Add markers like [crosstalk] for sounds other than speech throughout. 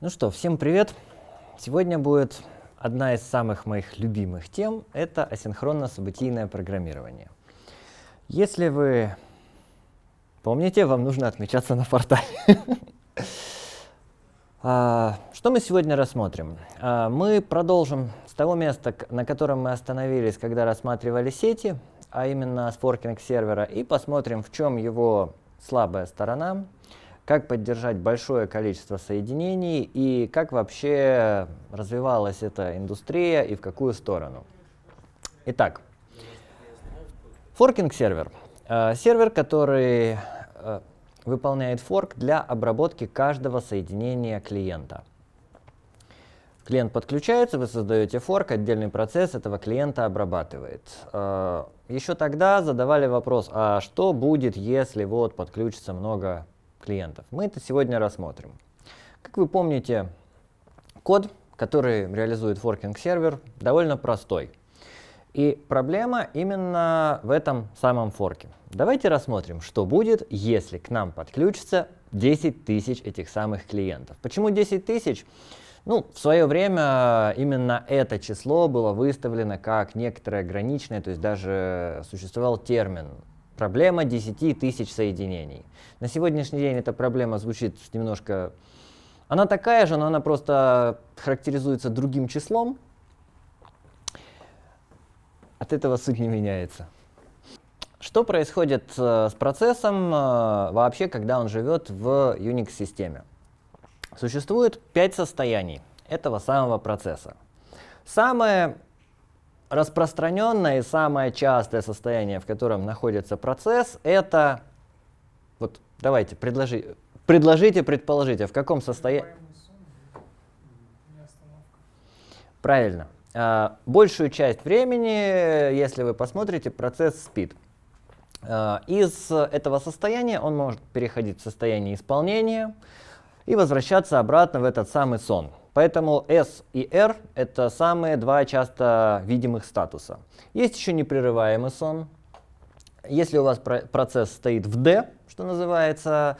Ну что, всем привет! Сегодня будет одна из самых моих любимых тем — это асинхронно-событийное программирование. Если вы помните, вам нужно отмечаться на портале. [laughs] А, что мы сегодня рассмотрим? А, мы продолжим с того места, на котором мы остановились, когда рассматривали сети, а именно споркинг сервера, и посмотрим, в чем его слабая сторона, как поддержать большое количество соединений и как вообще развивалась эта индустрия и в какую сторону. Итак, форкинг-сервер. Э, сервер, который э, выполняет форк для обработки каждого соединения клиента. Клиент подключается, вы создаете форк, отдельный процесс этого клиента обрабатывает. Э, еще тогда задавали вопрос, а что будет, если вот подключится много клиентов. Мы это сегодня рассмотрим. Как вы помните, код, который реализует форкинг сервер, довольно простой. И проблема именно в этом самом форке. Давайте рассмотрим, что будет, если к нам подключится 10 тысяч этих самых клиентов. Почему 10 тысяч? Ну, в свое время именно это число было выставлено как некоторое ограниченное, то есть даже существовал термин Проблема 10 тысяч соединений. На сегодняшний день эта проблема звучит немножко... Она такая же, но она просто характеризуется другим числом. От этого суть не меняется. Что происходит э, с процессом э, вообще, когда он живет в Unix-системе? Существует пять состояний этого самого процесса. Самое распространенное и самое частое состояние, в котором находится процесс, это... Вот давайте, предложи, предложите, предположите, в каком состоянии... Ну, Правильно. А, большую часть времени, если вы посмотрите, процесс спит. А, из этого состояния он может переходить в состояние исполнения и возвращаться обратно в этот самый сон. Поэтому S и R — это самые два часто видимых статуса. Есть еще непрерываемый сон. Если у вас процесс стоит в D, что называется,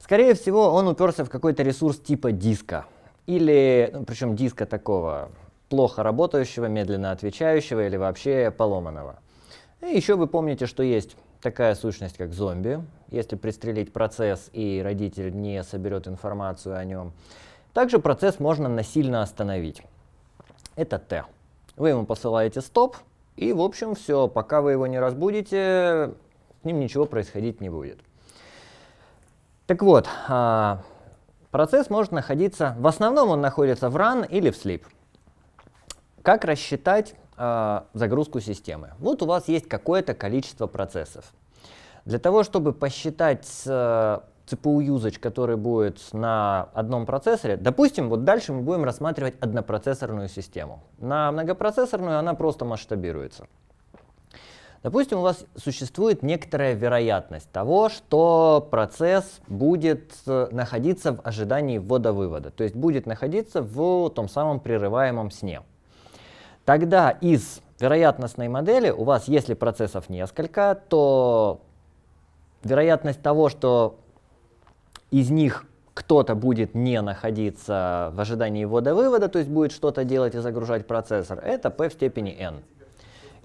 скорее всего, он уперся в какой-то ресурс типа диска. Или, ну, причем диска такого плохо работающего, медленно отвечающего или вообще поломанного. И еще вы помните, что есть такая сущность, как зомби. Если пристрелить процесс и родитель не соберет информацию о нем, также процесс можно насильно остановить. Это Т. Вы ему посылаете стоп, и, в общем, все, пока вы его не разбудите, с ним ничего происходить не будет. Так вот, а, процесс может находиться, в основном он находится в run или в sleep. Как рассчитать а, загрузку системы? Вот у вас есть какое-то количество процессов. Для того, чтобы посчитать CPU-юзач, который будет на одном процессоре, допустим, вот дальше мы будем рассматривать однопроцессорную систему. На многопроцессорную она просто масштабируется. Допустим, у вас существует некоторая вероятность того, что процесс будет э, находиться в ожидании ввода-вывода, то есть будет находиться в том самом прерываемом сне. Тогда из вероятностной модели у вас, если процессов несколько, то вероятность того, что из них кто-то будет не находиться в ожидании ввода вывода, то есть будет что-то делать и загружать процессор, это p в степени n.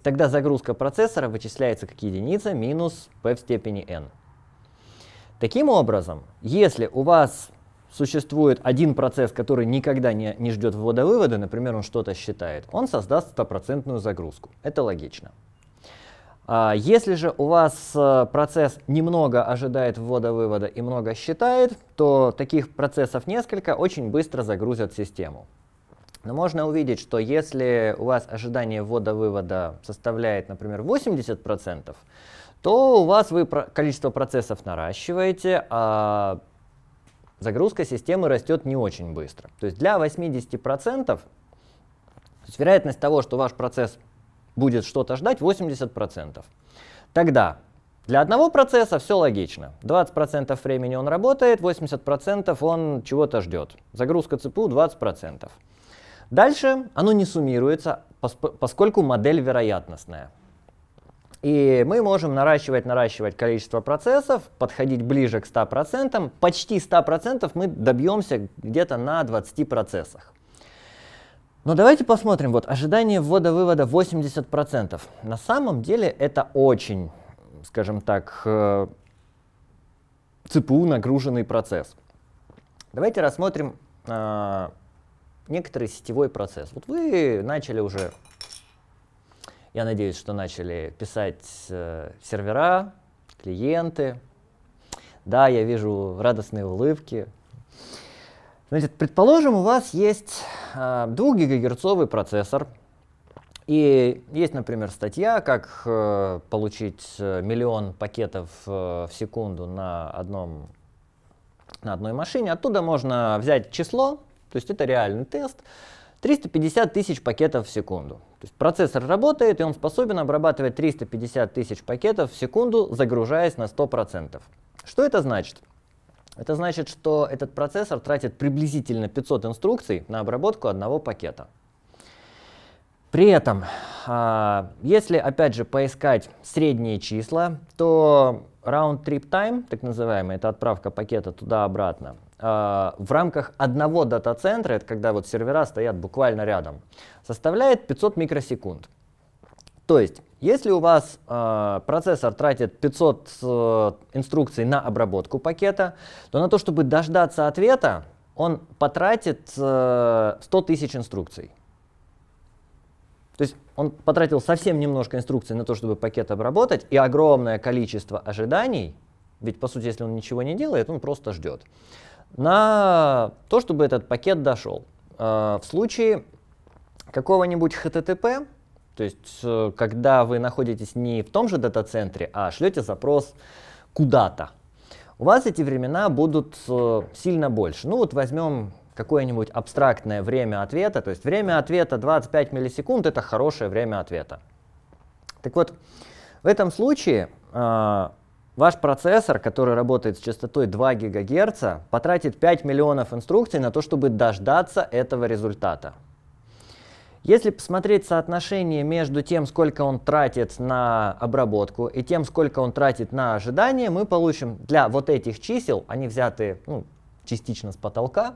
Тогда загрузка процессора вычисляется как единица минус p в степени n. Таким образом, если у вас существует один процесс, который никогда не, не ждет ввода-вывода, например, он что-то считает, он создаст стопроцентную загрузку. Это логично. А, если же у вас э, процесс немного ожидает ввода-вывода и много считает, то таких процессов несколько очень быстро загрузят систему. Но можно увидеть, что если у вас ожидание ввода-вывода составляет, например, 80%, то у вас вы количество процессов наращиваете, а загрузка системы растет не очень быстро. То есть для 80% то есть вероятность того, что ваш процесс будет что-то ждать 80%. Тогда для одного процесса все логично. 20% времени он работает, 80% он чего-то ждет. Загрузка ЦПУ 20%. Дальше оно не суммируется, поскольку модель вероятностная. И мы можем наращивать, наращивать количество процессов, подходить ближе к 100%. Почти 100% мы добьемся где-то на 20 процессах. Но давайте посмотрим, вот ожидание ввода-вывода 80%. На самом деле это очень, скажем так, э, ЦПУ нагруженный процесс. Давайте рассмотрим э, некоторый сетевой процесс. Вот вы начали уже, я надеюсь, что начали писать э, сервера, клиенты. Да, я вижу радостные улыбки. Значит, предположим, у вас есть э, а, 2 гигагерцовый процессор, и есть, например, статья, как э, получить э, миллион пакетов э, в секунду на, одном, на одной машине. Оттуда можно взять число, то есть это реальный тест, 350 тысяч пакетов в секунду. То есть процессор работает, и он способен обрабатывать 350 тысяч пакетов в секунду, загружаясь на 100%. Что это значит? Это значит, что этот процессор тратит приблизительно 500 инструкций на обработку одного пакета. При этом, а, если опять же поискать средние числа, то round trip time, так называемый, это отправка пакета туда-обратно, а, в рамках одного дата-центра, это когда вот сервера стоят буквально рядом, составляет 500 микросекунд. То есть если у вас э, процессор тратит 500 э, инструкций на обработку пакета, то на то, чтобы дождаться ответа, он потратит э, 100 тысяч инструкций. То есть он потратил совсем немножко инструкций на то, чтобы пакет обработать, и огромное количество ожиданий, ведь по сути, если он ничего не делает, он просто ждет, на то, чтобы этот пакет дошел. Э, в случае какого-нибудь HTTP то есть, э, когда вы находитесь не в том же дата-центре, а шлете запрос куда-то, у вас эти времена будут э, сильно больше. Ну вот возьмем какое-нибудь абстрактное время ответа, то есть время ответа 25 миллисекунд – это хорошее время ответа. Так вот, в этом случае э, ваш процессор, который работает с частотой 2 ГГц, потратит 5 миллионов инструкций на то, чтобы дождаться этого результата. Если посмотреть соотношение между тем, сколько он тратит на обработку и тем, сколько он тратит на ожидание, мы получим для вот этих чисел, они взяты ну, частично с потолка,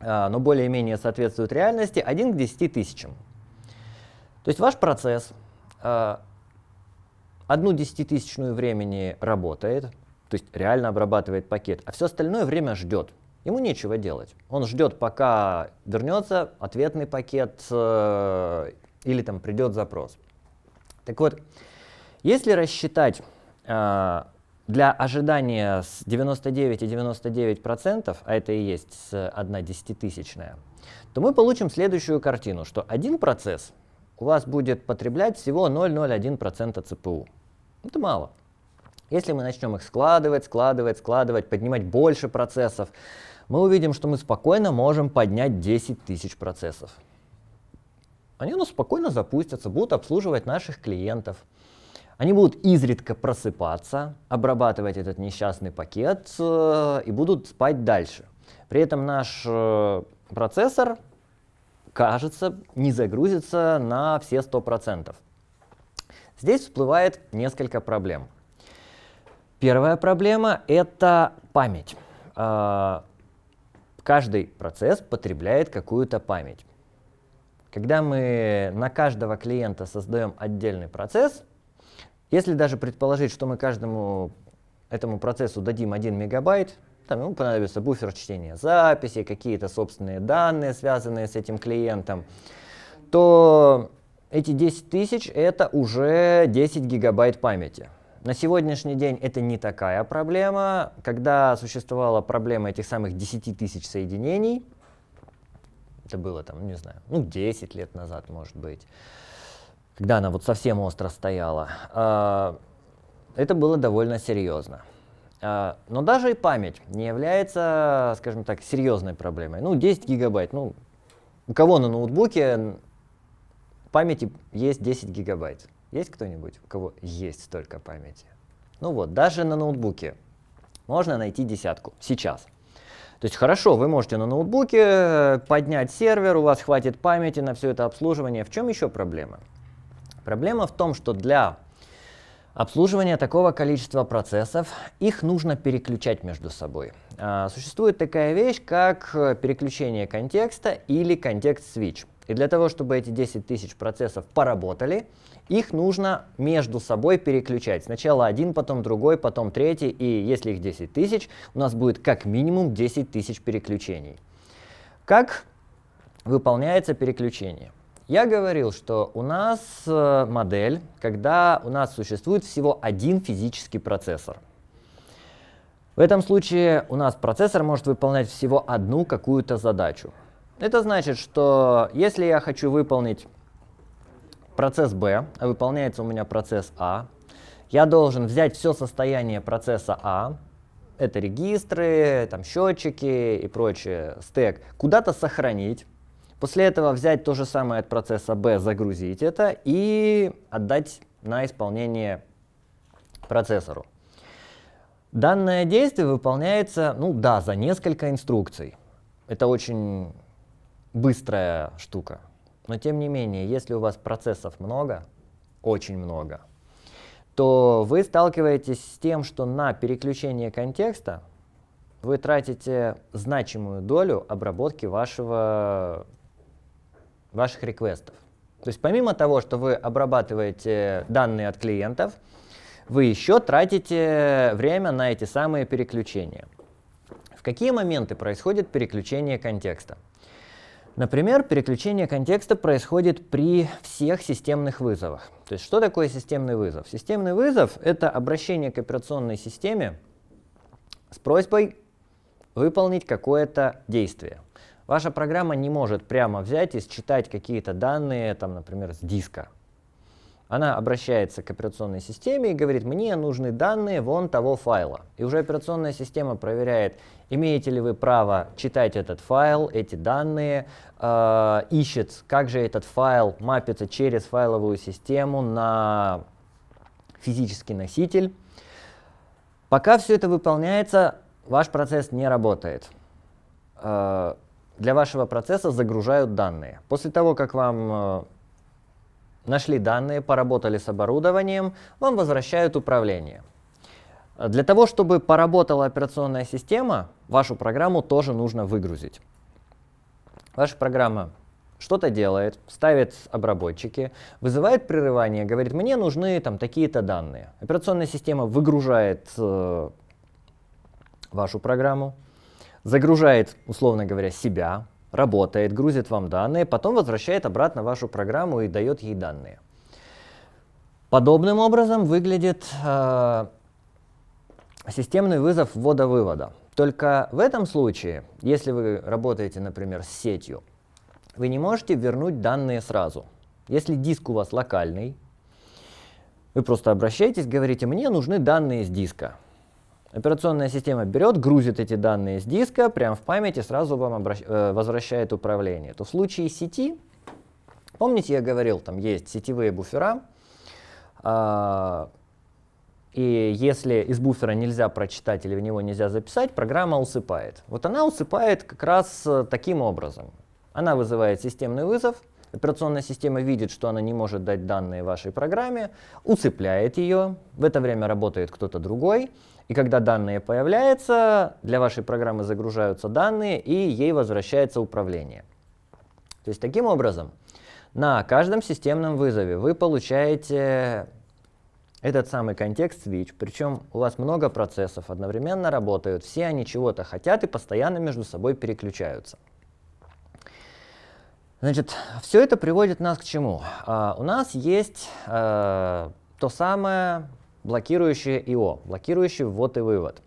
а, но более-менее соответствуют реальности, 1 к 10 тысячам. То есть ваш процесс а, одну десятитысячную времени работает, то есть реально обрабатывает пакет, а все остальное время ждет. Ему нечего делать. Он ждет, пока вернется ответный пакет э, или там придет запрос. Так вот, если рассчитать э, для ожидания с 99 и 99 процентов, а это и есть одна десятитысячная, то мы получим следующую картину, что один процесс у вас будет потреблять всего 0,01% ЦПУ. Это мало. Если мы начнем их складывать, складывать, складывать, поднимать больше процессов, мы увидим, что мы спокойно можем поднять 10 тысяч процессов. Они у нас спокойно запустятся, будут обслуживать наших клиентов. Они будут изредка просыпаться, обрабатывать этот несчастный пакет э, и будут спать дальше. При этом наш э, процессор, кажется, не загрузится на все 100%. Здесь всплывает несколько проблем. Первая проблема — это память. Э, Каждый процесс потребляет какую-то память. Когда мы на каждого клиента создаем отдельный процесс, если даже предположить, что мы каждому этому процессу дадим 1 мегабайт, там ему понадобится буфер чтения записи, какие-то собственные данные, связанные с этим клиентом, то эти 10 тысяч это уже 10 гигабайт памяти. На сегодняшний день это не такая проблема. Когда существовала проблема этих самых 10 тысяч соединений, это было там, не знаю, ну 10 лет назад, может быть, когда она вот совсем остро стояла, а, это было довольно серьезно. А, но даже и память не является, скажем так, серьезной проблемой. Ну, 10 гигабайт, ну, у кого на ноутбуке памяти есть 10 гигабайт? Есть кто-нибудь, у кого есть столько памяти? Ну вот, даже на ноутбуке можно найти десятку сейчас. То есть хорошо, вы можете на ноутбуке э, поднять сервер, у вас хватит памяти на все это обслуживание. В чем еще проблема? Проблема в том, что для обслуживания такого количества процессов их нужно переключать между собой. А, существует такая вещь, как э, переключение контекста или контекст свитч и для того, чтобы эти 10 тысяч процессов поработали, их нужно между собой переключать. Сначала один, потом другой, потом третий. И если их 10 тысяч, у нас будет как минимум 10 тысяч переключений. Как выполняется переключение? Я говорил, что у нас э, модель, когда у нас существует всего один физический процессор. В этом случае у нас процессор может выполнять всего одну какую-то задачу. Это значит, что если я хочу выполнить процесс B, а выполняется у меня процесс А, я должен взять все состояние процесса А, это регистры, там счетчики и прочее, стек, куда-то сохранить. После этого взять то же самое от процесса B, загрузить это и отдать на исполнение процессору. Данное действие выполняется, ну да, за несколько инструкций. Это очень быстрая штука. Но тем не менее, если у вас процессов много, очень много, то вы сталкиваетесь с тем, что на переключение контекста вы тратите значимую долю обработки вашего, ваших реквестов. То есть помимо того, что вы обрабатываете данные от клиентов, вы еще тратите время на эти самые переключения. В какие моменты происходит переключение контекста? Например, переключение контекста происходит при всех системных вызовах. То есть что такое системный вызов? Системный вызов — это обращение к операционной системе с просьбой выполнить какое-то действие. Ваша программа не может прямо взять и считать какие-то данные, там, например, с диска. Она обращается к операционной системе и говорит, мне нужны данные вон того файла. И уже операционная система проверяет, имеете ли вы право читать этот файл, эти данные, э, ищет, как же этот файл мапится через файловую систему на физический носитель. Пока все это выполняется, ваш процесс не работает. Э, для вашего процесса загружают данные. После того, как вам э, Нашли данные, поработали с оборудованием, вам возвращают управление. Для того, чтобы поработала операционная система, вашу программу тоже нужно выгрузить. Ваша программа что-то делает, ставит обработчики, вызывает прерывание, говорит, мне нужны там такие-то данные. Операционная система выгружает э, вашу программу, загружает, условно говоря, себя, работает, грузит вам данные, потом возвращает обратно вашу программу и дает ей данные. Подобным образом выглядит э, системный вызов ввода-вывода. Только в этом случае, если вы работаете, например, с сетью, вы не можете вернуть данные сразу. Если диск у вас локальный, вы просто обращаетесь, говорите, мне нужны данные с диска. Операционная система берет, грузит эти данные с диска, прямо в памяти сразу вам обращ... Э, возвращает управление. То в случае сети, помните, я говорил, там есть сетевые буфера, э и если из буфера нельзя прочитать или в него нельзя записать, программа усыпает. Вот она усыпает как раз э, таким образом. Она вызывает системный вызов, операционная система видит, что она не может дать данные вашей программе, усыпляет ее, в это время работает кто-то другой, и когда данные появляются, для вашей программы загружаются данные, и ей возвращается управление. То есть таким образом, на каждом системном вызове вы получаете этот самый контекст switch, причем у вас много процессов одновременно работают, все они чего-то хотят и постоянно между собой переключаются. Значит, все это приводит нас к чему? А, у нас есть а, то самое блокирующее ИО, блокирующий ввод и вывод.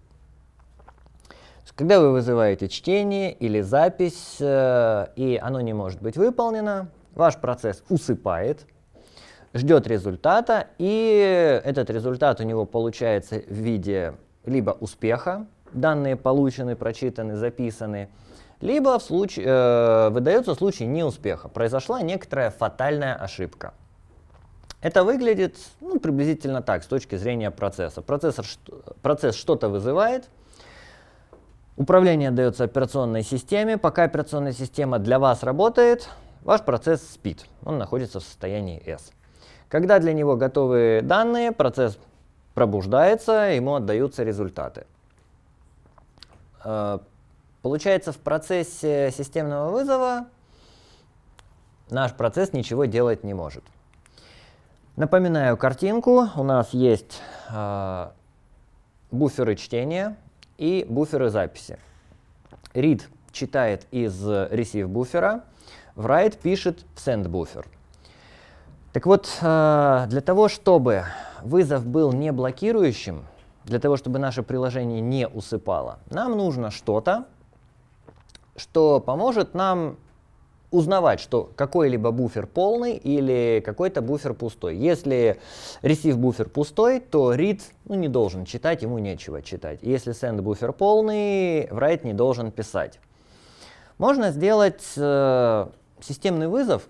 Когда вы вызываете чтение или запись, э, и оно не может быть выполнено, ваш процесс усыпает, ждет результата, и этот результат у него получается в виде либо успеха, данные получены, прочитаны, записаны, либо в случае, э, выдается случай неуспеха. Произошла некоторая фатальная ошибка. Это выглядит ну, приблизительно так с точки зрения процесса. Процессор, процесс что-то вызывает, управление дается операционной системе. Пока операционная система для вас работает, ваш процесс спит, он находится в состоянии S. Когда для него готовы данные, процесс пробуждается, ему отдаются результаты. Э, получается, в процессе системного вызова наш процесс ничего делать не может. Напоминаю картинку. У нас есть э, буферы чтения и буферы записи. Read читает из receive буфера, write пишет в send буфер. Так вот, э, для того, чтобы вызов был не блокирующим, для того, чтобы наше приложение не усыпало, нам нужно что-то, что поможет нам узнавать, что какой-либо буфер полный или какой-то буфер пустой. Если ресив буфер пустой, то read ну, не должен читать, ему нечего читать. Если send буфер полный, write не должен писать. Можно сделать э, системный вызов,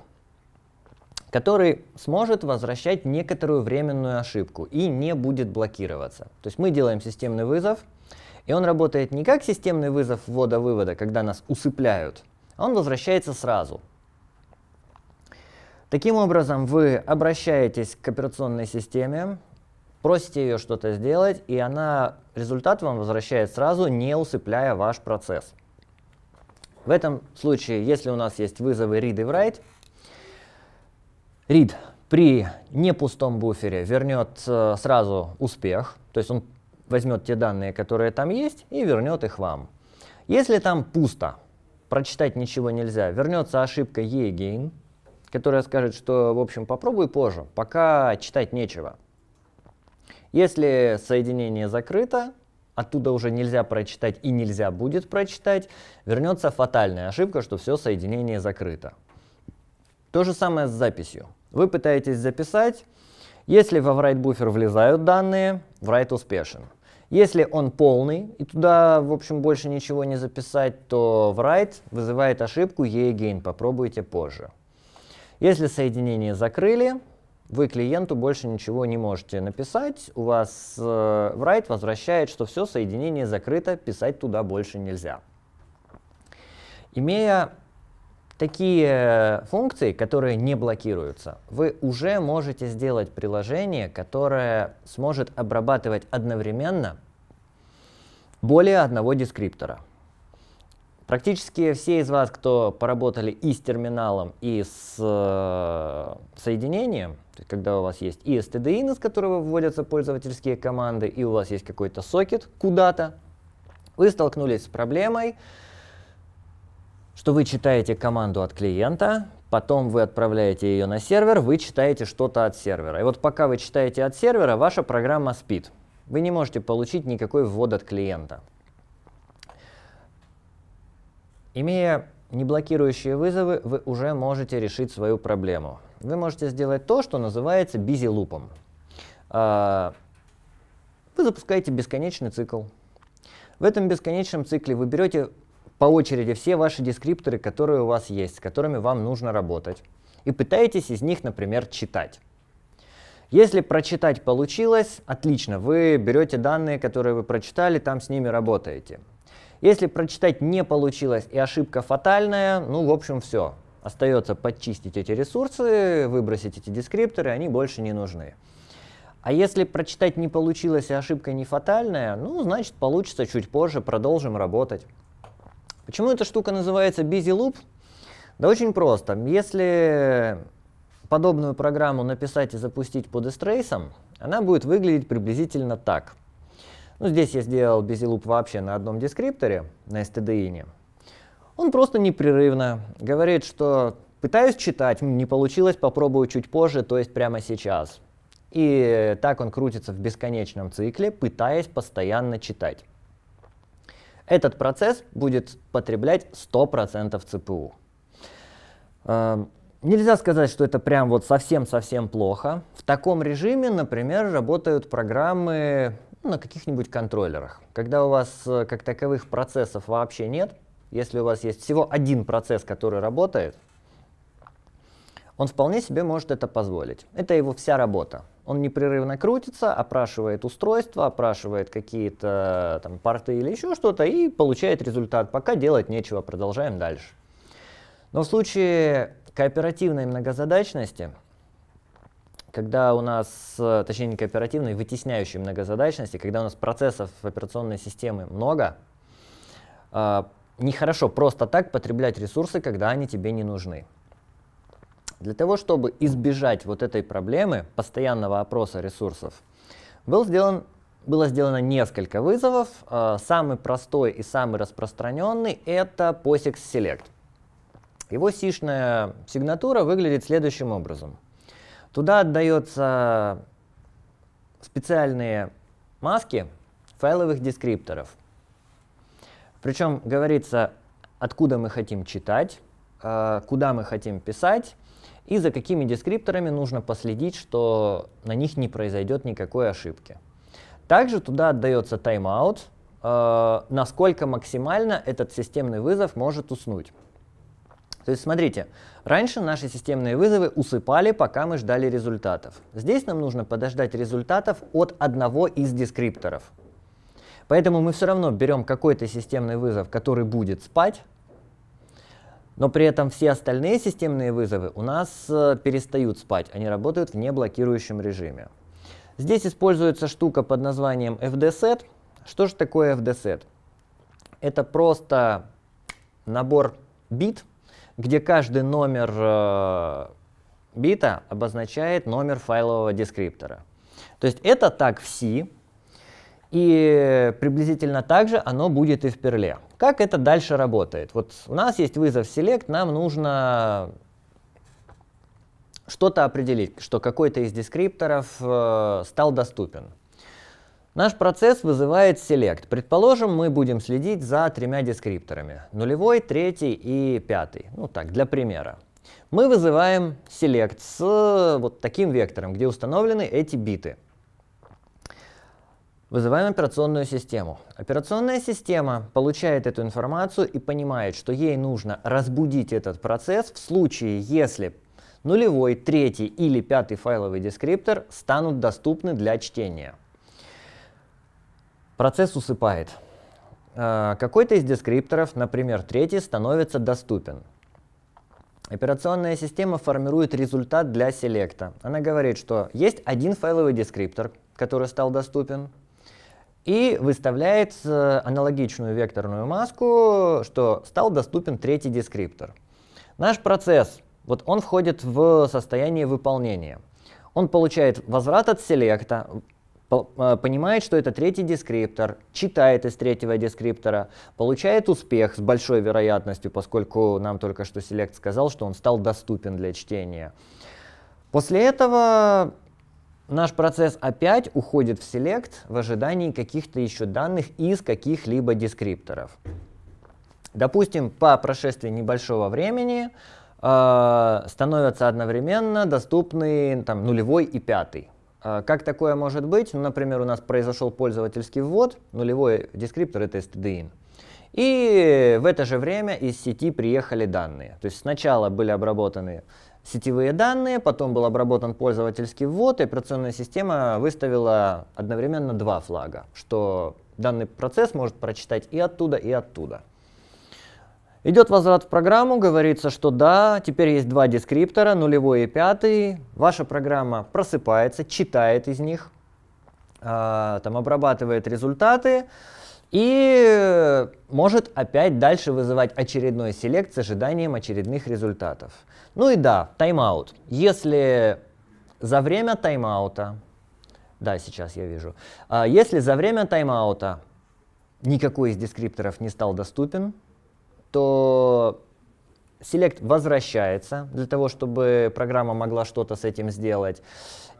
который сможет возвращать некоторую временную ошибку и не будет блокироваться. То есть мы делаем системный вызов, и он работает не как системный вызов ввода-вывода, когда нас усыпляют, он возвращается сразу. Таким образом, вы обращаетесь к операционной системе, просите ее что-то сделать, и она результат вам возвращает сразу, не усыпляя ваш процесс. В этом случае, если у нас есть вызовы read и write, read при не пустом буфере вернет э, сразу успех, то есть он возьмет те данные, которые там есть, и вернет их вам. Если там пусто, прочитать ничего нельзя. Вернется ошибка e-again, которая скажет, что, в общем, попробуй позже, пока читать нечего. Если соединение закрыто, оттуда уже нельзя прочитать и нельзя будет прочитать, вернется фатальная ошибка, что все соединение закрыто. То же самое с записью. Вы пытаетесь записать, если во write буфер влезают данные, write успешен. Если он полный, и туда, в общем, больше ничего не записать, то write вызывает ошибку e-again, попробуйте позже. Если соединение закрыли, вы клиенту больше ничего не можете написать, у вас э, write возвращает, что все, соединение закрыто, писать туда больше нельзя. Имея такие э, функции, которые не блокируются, вы уже можете сделать приложение, которое сможет обрабатывать одновременно более одного дескриптора. Практически все из вас, кто поработали и с терминалом, и с э, соединением, то есть когда у вас есть и STDIN, из которого вводятся пользовательские команды, и у вас есть какой-то сокет куда-то, вы столкнулись с проблемой, что вы читаете команду от клиента, потом вы отправляете ее на сервер, вы читаете что-то от сервера. И вот пока вы читаете от сервера, ваша программа спит. Вы не можете получить никакой ввод от клиента. Имея неблокирующие вызовы, вы уже можете решить свою проблему. Вы можете сделать то, что называется busy-лупом. А, вы запускаете бесконечный цикл. В этом бесконечном цикле вы берете по очереди все ваши дескрипторы, которые у вас есть, с которыми вам нужно работать, и пытаетесь из них, например, читать. Если прочитать получилось, отлично, вы берете данные, которые вы прочитали, там с ними работаете. Если прочитать не получилось и ошибка фатальная, ну, в общем, все. Остается подчистить эти ресурсы, выбросить эти дескрипторы, они больше не нужны. А если прочитать не получилось и ошибка не фатальная, ну, значит, получится чуть позже, продолжим работать. Почему эта штука называется Busy Loop? Да очень просто. Если подобную программу написать и запустить под эстрейсом, она будет выглядеть приблизительно так. Ну, здесь я сделал Busy Loop вообще на одном дескрипторе, на stdin. Он просто непрерывно говорит, что пытаюсь читать, не получилось, попробую чуть позже, то есть прямо сейчас. И так он крутится в бесконечном цикле, пытаясь постоянно читать. Этот процесс будет потреблять 100% ЦПУ. Э, нельзя сказать, что это прям вот совсем-совсем плохо. В таком режиме, например, работают программы ну, на каких-нибудь контроллерах. Когда у вас э, как таковых процессов вообще нет, если у вас есть всего один процесс, который работает, он вполне себе может это позволить. Это его вся работа. Он непрерывно крутится, опрашивает устройство, опрашивает какие-то э, там порты или еще что-то и получает результат. Пока делать нечего, продолжаем дальше. Но в случае кооперативной многозадачности, когда у нас, э, точнее не кооперативной, вытесняющей многозадачности, когда у нас процессов операционной системы много, э, нехорошо просто так потреблять ресурсы, когда они тебе не нужны. Для того, чтобы избежать вот этой проблемы постоянного опроса ресурсов, был сделан, было сделано несколько вызовов. Э, самый простой и самый распространенный — это POSIX Select. Его сишная сигнатура выглядит следующим образом. Туда отдаются специальные маски файловых дескрипторов. Причем говорится, откуда мы хотим читать, э, куда мы хотим писать, и за какими дескрипторами нужно последить, что на них не произойдет никакой ошибки. Также туда отдается тайм-аут, э, насколько максимально этот системный вызов может уснуть. То есть смотрите, раньше наши системные вызовы усыпали, пока мы ждали результатов. Здесь нам нужно подождать результатов от одного из дескрипторов. Поэтому мы все равно берем какой-то системный вызов, который будет спать, но при этом все остальные системные вызовы у нас э, перестают спать, они работают в неблокирующем режиме. Здесь используется штука под названием FDSet. Что же такое FDSet? Это просто набор бит, где каждый номер э, бита обозначает номер файлового дескриптора. То есть это так в C, и приблизительно так же оно будет и в перле. Как это дальше работает? Вот у нас есть вызов select, нам нужно что-то определить, что какой-то из дескрипторов э, стал доступен. Наш процесс вызывает select. Предположим, мы будем следить за тремя дескрипторами. Нулевой, третий и пятый. Ну так, для примера. Мы вызываем select с вот таким вектором, где установлены эти биты. Вызываем операционную систему. Операционная система получает эту информацию и понимает, что ей нужно разбудить этот процесс в случае, если нулевой, третий или пятый файловый дескриптор станут доступны для чтения. Процесс усыпает. А, какой-то из дескрипторов, например, третий, становится доступен. Операционная система формирует результат для селекта. Она говорит, что есть один файловый дескриптор, который стал доступен, и выставляет э, аналогичную векторную маску, что стал доступен третий дескриптор. Наш процесс, вот он входит в состояние выполнения. Он получает возврат от селекта, э, понимает, что это третий дескриптор, читает из третьего дескриптора, получает успех с большой вероятностью, поскольку нам только что селект сказал, что он стал доступен для чтения. После этого наш процесс опять уходит в селект в ожидании каких-то еще данных из каких-либо дескрипторов. Допустим, по прошествии небольшого времени э, становятся одновременно доступны там, нулевой и пятый. Э, как такое может быть? Ну, например, у нас произошел пользовательский ввод, нулевой дескриптор это stdin. И в это же время из сети приехали данные. То есть сначала были обработаны сетевые данные, потом был обработан пользовательский ввод, и операционная система выставила одновременно два флага, что данный процесс может прочитать и оттуда, и оттуда. Идет возврат в программу, говорится, что да, теперь есть два дескриптора, нулевой и пятый. Ваша программа просыпается, читает из них, э, там обрабатывает результаты, и может опять дальше вызывать очередной селект с ожиданием очередных результатов. Ну и да, тайм-аут. Если за время тайм-аута, да, сейчас я вижу, а, если за время тайм-аута никакой из дескрипторов не стал доступен, то селект возвращается для того, чтобы программа могла что-то с этим сделать.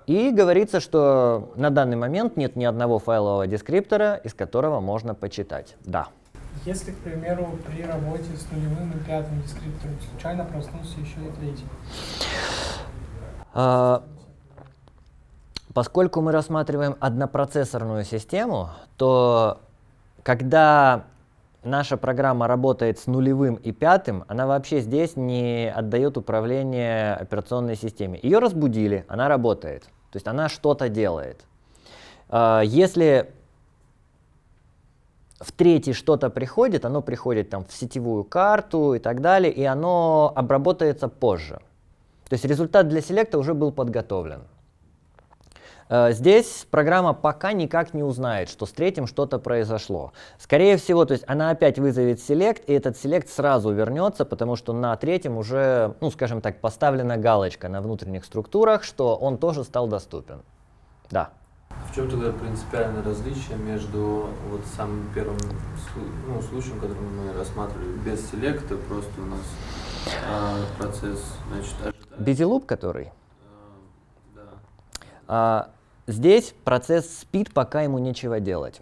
И говорится, что на данный момент нет ни одного файлового дескриптора, из которого можно почитать. Да. Если, к примеру, при работе с нулевым и пятым дескриптором случайно проснулся еще и третий? А, поскольку мы рассматриваем однопроцессорную систему, то когда наша программа работает с нулевым и пятым, она вообще здесь не отдает управление операционной системе. Ее разбудили, она работает. То есть она что-то делает. А, если в третий что-то приходит, оно приходит там в сетевую карту и так далее, и оно обработается позже. То есть результат для селекта уже был подготовлен. Э, здесь программа пока никак не узнает, что с третьим что-то произошло. Скорее всего, то есть она опять вызовет селект, и этот селект сразу вернется, потому что на третьем уже, ну скажем так, поставлена галочка на внутренних структурах, что он тоже стал доступен. Да. В чем тогда принципиальное различие между вот самым первым ну, случаем, который мы рассматривали, без селекта, просто у нас а, процесс, значит, ожидания. Бизилуп который? А, да. А, Здесь процесс спит, пока ему нечего делать.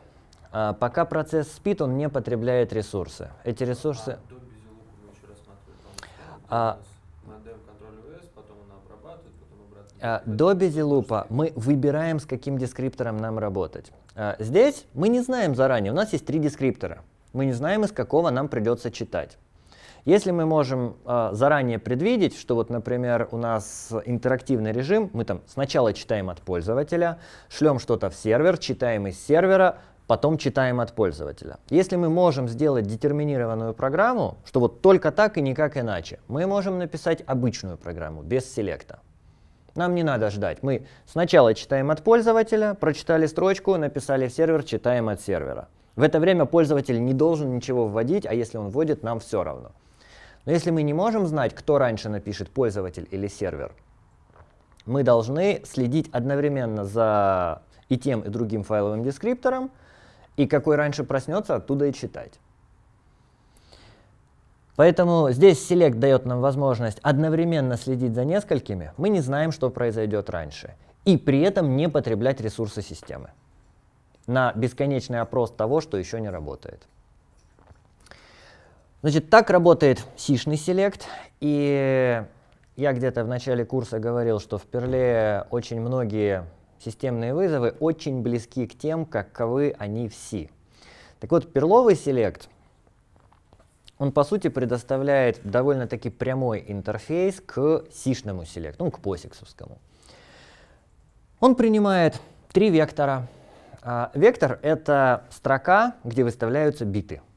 А пока процесс спит, он не потребляет ресурсы. Эти ресурсы... А, а до безилупа мы выбираем, с каким дескриптором нам работать. А, здесь мы не знаем заранее, у нас есть три дескриптора. Мы не знаем, из какого нам придется читать. Если мы можем э, заранее предвидеть, что вот, например, у нас интерактивный режим, мы там сначала читаем от пользователя, шлем что-то в сервер, читаем из сервера, потом читаем от пользователя. Если мы можем сделать детерминированную программу, что вот только так и никак иначе, мы можем написать обычную программу без селекта. Нам не надо ждать. Мы сначала читаем от пользователя, прочитали строчку, написали в сервер, читаем от сервера. В это время пользователь не должен ничего вводить, а если он вводит, нам все равно. Но если мы не можем знать, кто раньше напишет пользователь или сервер, мы должны следить одновременно за и тем, и другим файловым дескриптором, и какой раньше проснется, оттуда и читать. Поэтому здесь Select дает нам возможность одновременно следить за несколькими. Мы не знаем, что произойдет раньше. И при этом не потреблять ресурсы системы на бесконечный опрос того, что еще не работает. Значит, так работает сишный селект. И я где-то в начале курса говорил, что в Перле очень многие системные вызовы очень близки к тем, каковы они в C. Так вот, перловый селект, он по сути предоставляет довольно-таки прямой интерфейс к сишному селекту, ну, к посиксовскому. Он принимает три вектора. А, вектор — это строка, где выставляются биты —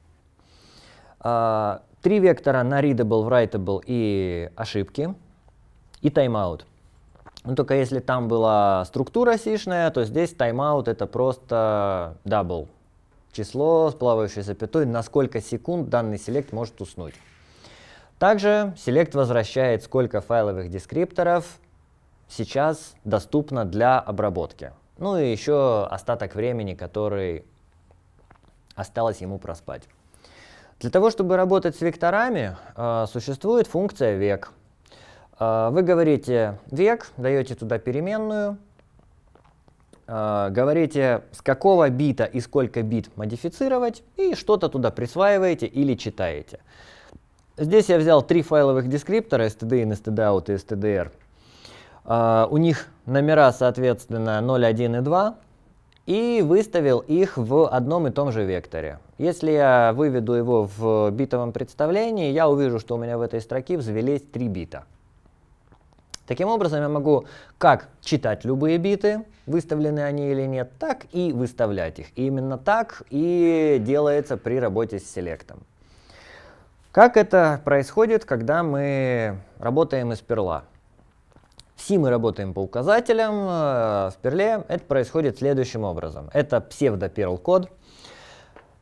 а, три вектора на readable, writable и ошибки. И тайм-аут. Ну, только если там была структура сишная, то здесь тайм-аут это просто double Число с плавающей запятой, на сколько секунд данный селект может уснуть. Также селект возвращает, сколько файловых дескрипторов сейчас доступно для обработки. Ну и еще остаток времени, который осталось ему проспать. Для того, чтобы работать с векторами, а, существует функция век. А, вы говорите век, даете туда переменную, а, говорите, с какого бита и сколько бит модифицировать, и что-то туда присваиваете или читаете. Здесь я взял три файловых дескриптора, stdin, stdout и stdr. У них номера, соответственно, 0, 1 и 2 и выставил их в одном и том же векторе. Если я выведу его в битовом представлении, я увижу, что у меня в этой строке взвелись три бита. Таким образом, я могу как читать любые биты, выставлены они или нет, так и выставлять их. И именно так и делается при работе с селектом. Как это происходит, когда мы работаем из перла? Все мы работаем по указателям, э, в перле это происходит следующим образом. Это псевдо-перл код.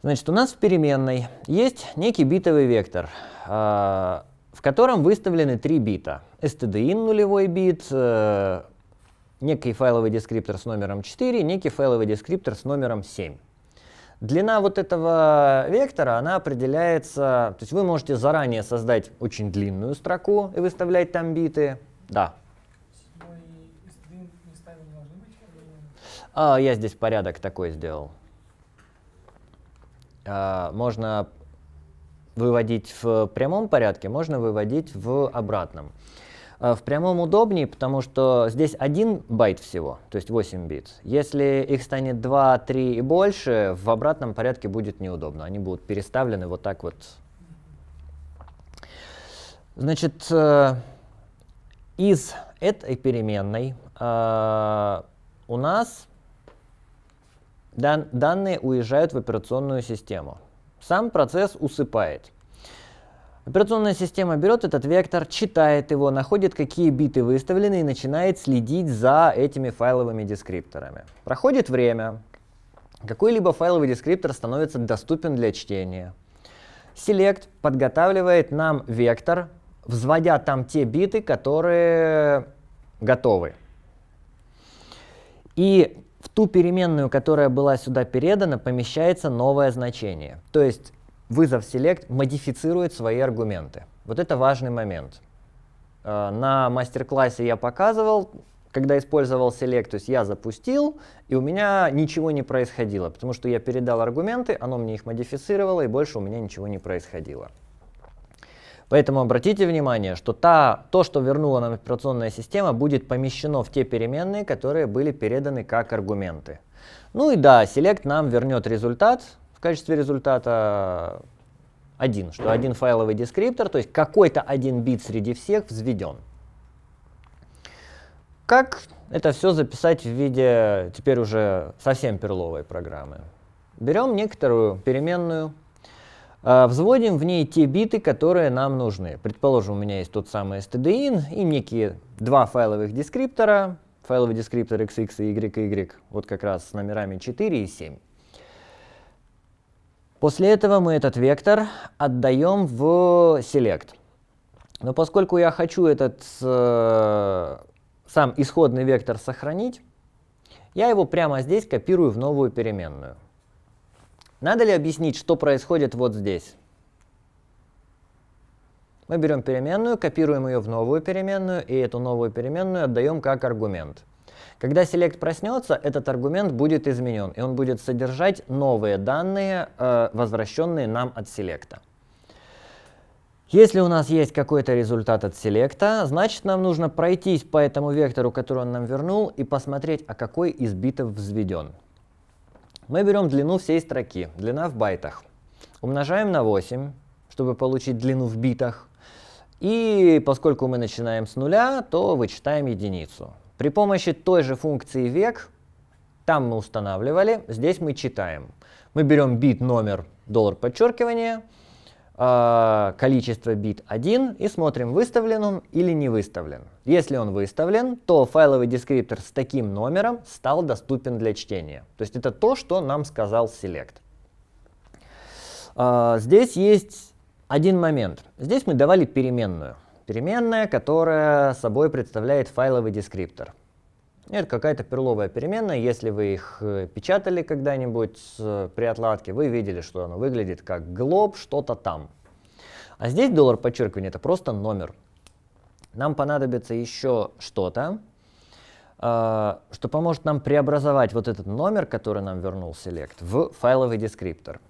Значит, у нас в переменной есть некий битовый вектор, э, в котором выставлены три бита. stdin нулевой бит, э, некий файловый дескриптор с номером 4, некий файловый дескриптор с номером 7. Длина вот этого вектора, она определяется, то есть вы можете заранее создать очень длинную строку и выставлять там биты, да, А, я здесь порядок такой сделал. А, можно выводить в прямом порядке, можно выводить в обратном. А, в прямом удобнее, потому что здесь один байт всего, то есть 8 бит. Если их станет 2, 3 и больше, в обратном порядке будет неудобно. Они будут переставлены вот так вот. Значит, э, из этой переменной э, у нас Дан данные уезжают в операционную систему. Сам процесс усыпает. Операционная система берет этот вектор, читает его, находит, какие биты выставлены и начинает следить за этими файловыми дескрипторами. Проходит время, какой-либо файловый дескриптор становится доступен для чтения. Select подготавливает нам вектор, взводя там те биты, которые готовы. И в ту переменную, которая была сюда передана, помещается новое значение. То есть вызов select модифицирует свои аргументы. Вот это важный момент. Э, на мастер-классе я показывал, когда использовал select, то есть я запустил, и у меня ничего не происходило, потому что я передал аргументы, оно мне их модифицировало, и больше у меня ничего не происходило. Поэтому обратите внимание, что та, то, что вернула нам операционная система, будет помещено в те переменные, которые были переданы как аргументы. Ну и да, select нам вернет результат в качестве результата один, что один файловый дескриптор, то есть какой-то один бит среди всех взведен. Как это все записать в виде теперь уже совсем перловой программы? Берем некоторую переменную а, взводим в ней те биты, которые нам нужны. Предположим, у меня есть тот самый stdin и некие два файловых дескриптора, файловый дескриптор xx и yy, вот как раз с номерами 4 и 7. После этого мы этот вектор отдаем в select. Но поскольку я хочу этот э, сам исходный вектор сохранить, я его прямо здесь копирую в новую переменную. Надо ли объяснить, что происходит вот здесь? Мы берем переменную, копируем ее в новую переменную, и эту новую переменную отдаем как аргумент. Когда селект проснется, этот аргумент будет изменен, и он будет содержать новые данные, э, возвращенные нам от селекта. Если у нас есть какой-то результат от селекта, значит нам нужно пройтись по этому вектору, который он нам вернул, и посмотреть, а какой из битов взведен. Мы берем длину всей строки, длина в байтах, умножаем на 8, чтобы получить длину в битах, и поскольку мы начинаем с нуля, то вычитаем единицу. При помощи той же функции век, там мы устанавливали, здесь мы читаем. Мы берем бит номер, доллар подчеркивание – Э, количество бит 1 и смотрим, выставлен он или не выставлен. Если он выставлен, то файловый дескриптор с таким номером стал доступен для чтения. То есть это то, что нам сказал select. Э, здесь есть один момент. Здесь мы давали переменную. Переменная, которая собой представляет файловый дескриптор. Это какая-то перловая переменная. Если вы их э, печатали когда-нибудь э, при отладке, вы видели, что оно выглядит как глоб, что-то там. А здесь доллар подчеркивания это просто номер. Нам понадобится еще что-то, э, что поможет нам преобразовать вот этот номер, который нам вернул Select, в файловый дескриптор.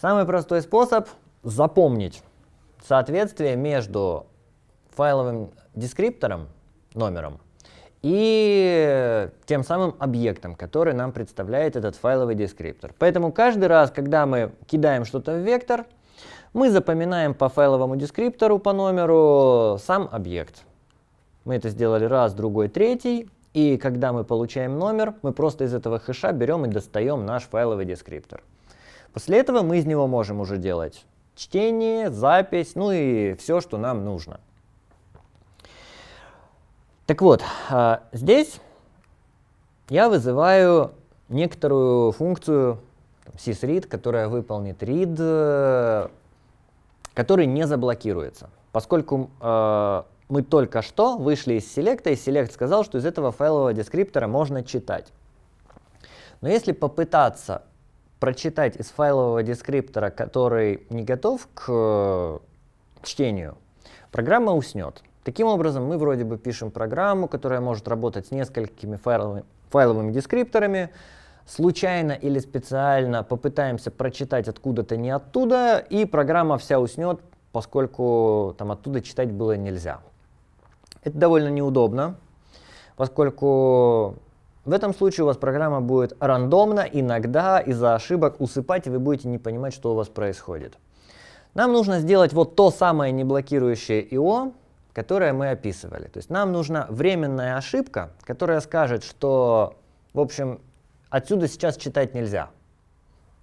Самый простой способ — запомнить соответствие между файловым дескриптором, номером, и тем самым объектом, который нам представляет этот файловый дескриптор. Поэтому каждый раз, когда мы кидаем что-то в вектор, мы запоминаем по файловому дескриптору по номеру сам объект. Мы это сделали раз, другой, третий. И когда мы получаем номер, мы просто из этого хэша берем и достаем наш файловый дескриптор. После этого мы из него можем уже делать чтение, запись, ну и все, что нам нужно. Так вот, а, здесь я вызываю некоторую функцию sysread, которая выполнит read, э, который не заблокируется. Поскольку а, мы только что вышли из селекта, и селект сказал, что из этого файлового дескриптора можно читать. Но если попытаться прочитать из файлового дескриптора, который не готов к э, чтению, программа уснет. Таким образом, мы вроде бы пишем программу, которая может работать с несколькими файловыми, файловыми дескрипторами, случайно или специально попытаемся прочитать откуда-то не оттуда, и программа вся уснет, поскольку там оттуда читать было нельзя. Это довольно неудобно, поскольку в этом случае у вас программа будет рандомно, иногда из-за ошибок усыпать, и вы будете не понимать, что у вас происходит. Нам нужно сделать вот то самое неблокирующее ИО, которое мы описывали. То есть нам нужна временная ошибка, которая скажет, что, в общем, отсюда сейчас читать нельзя.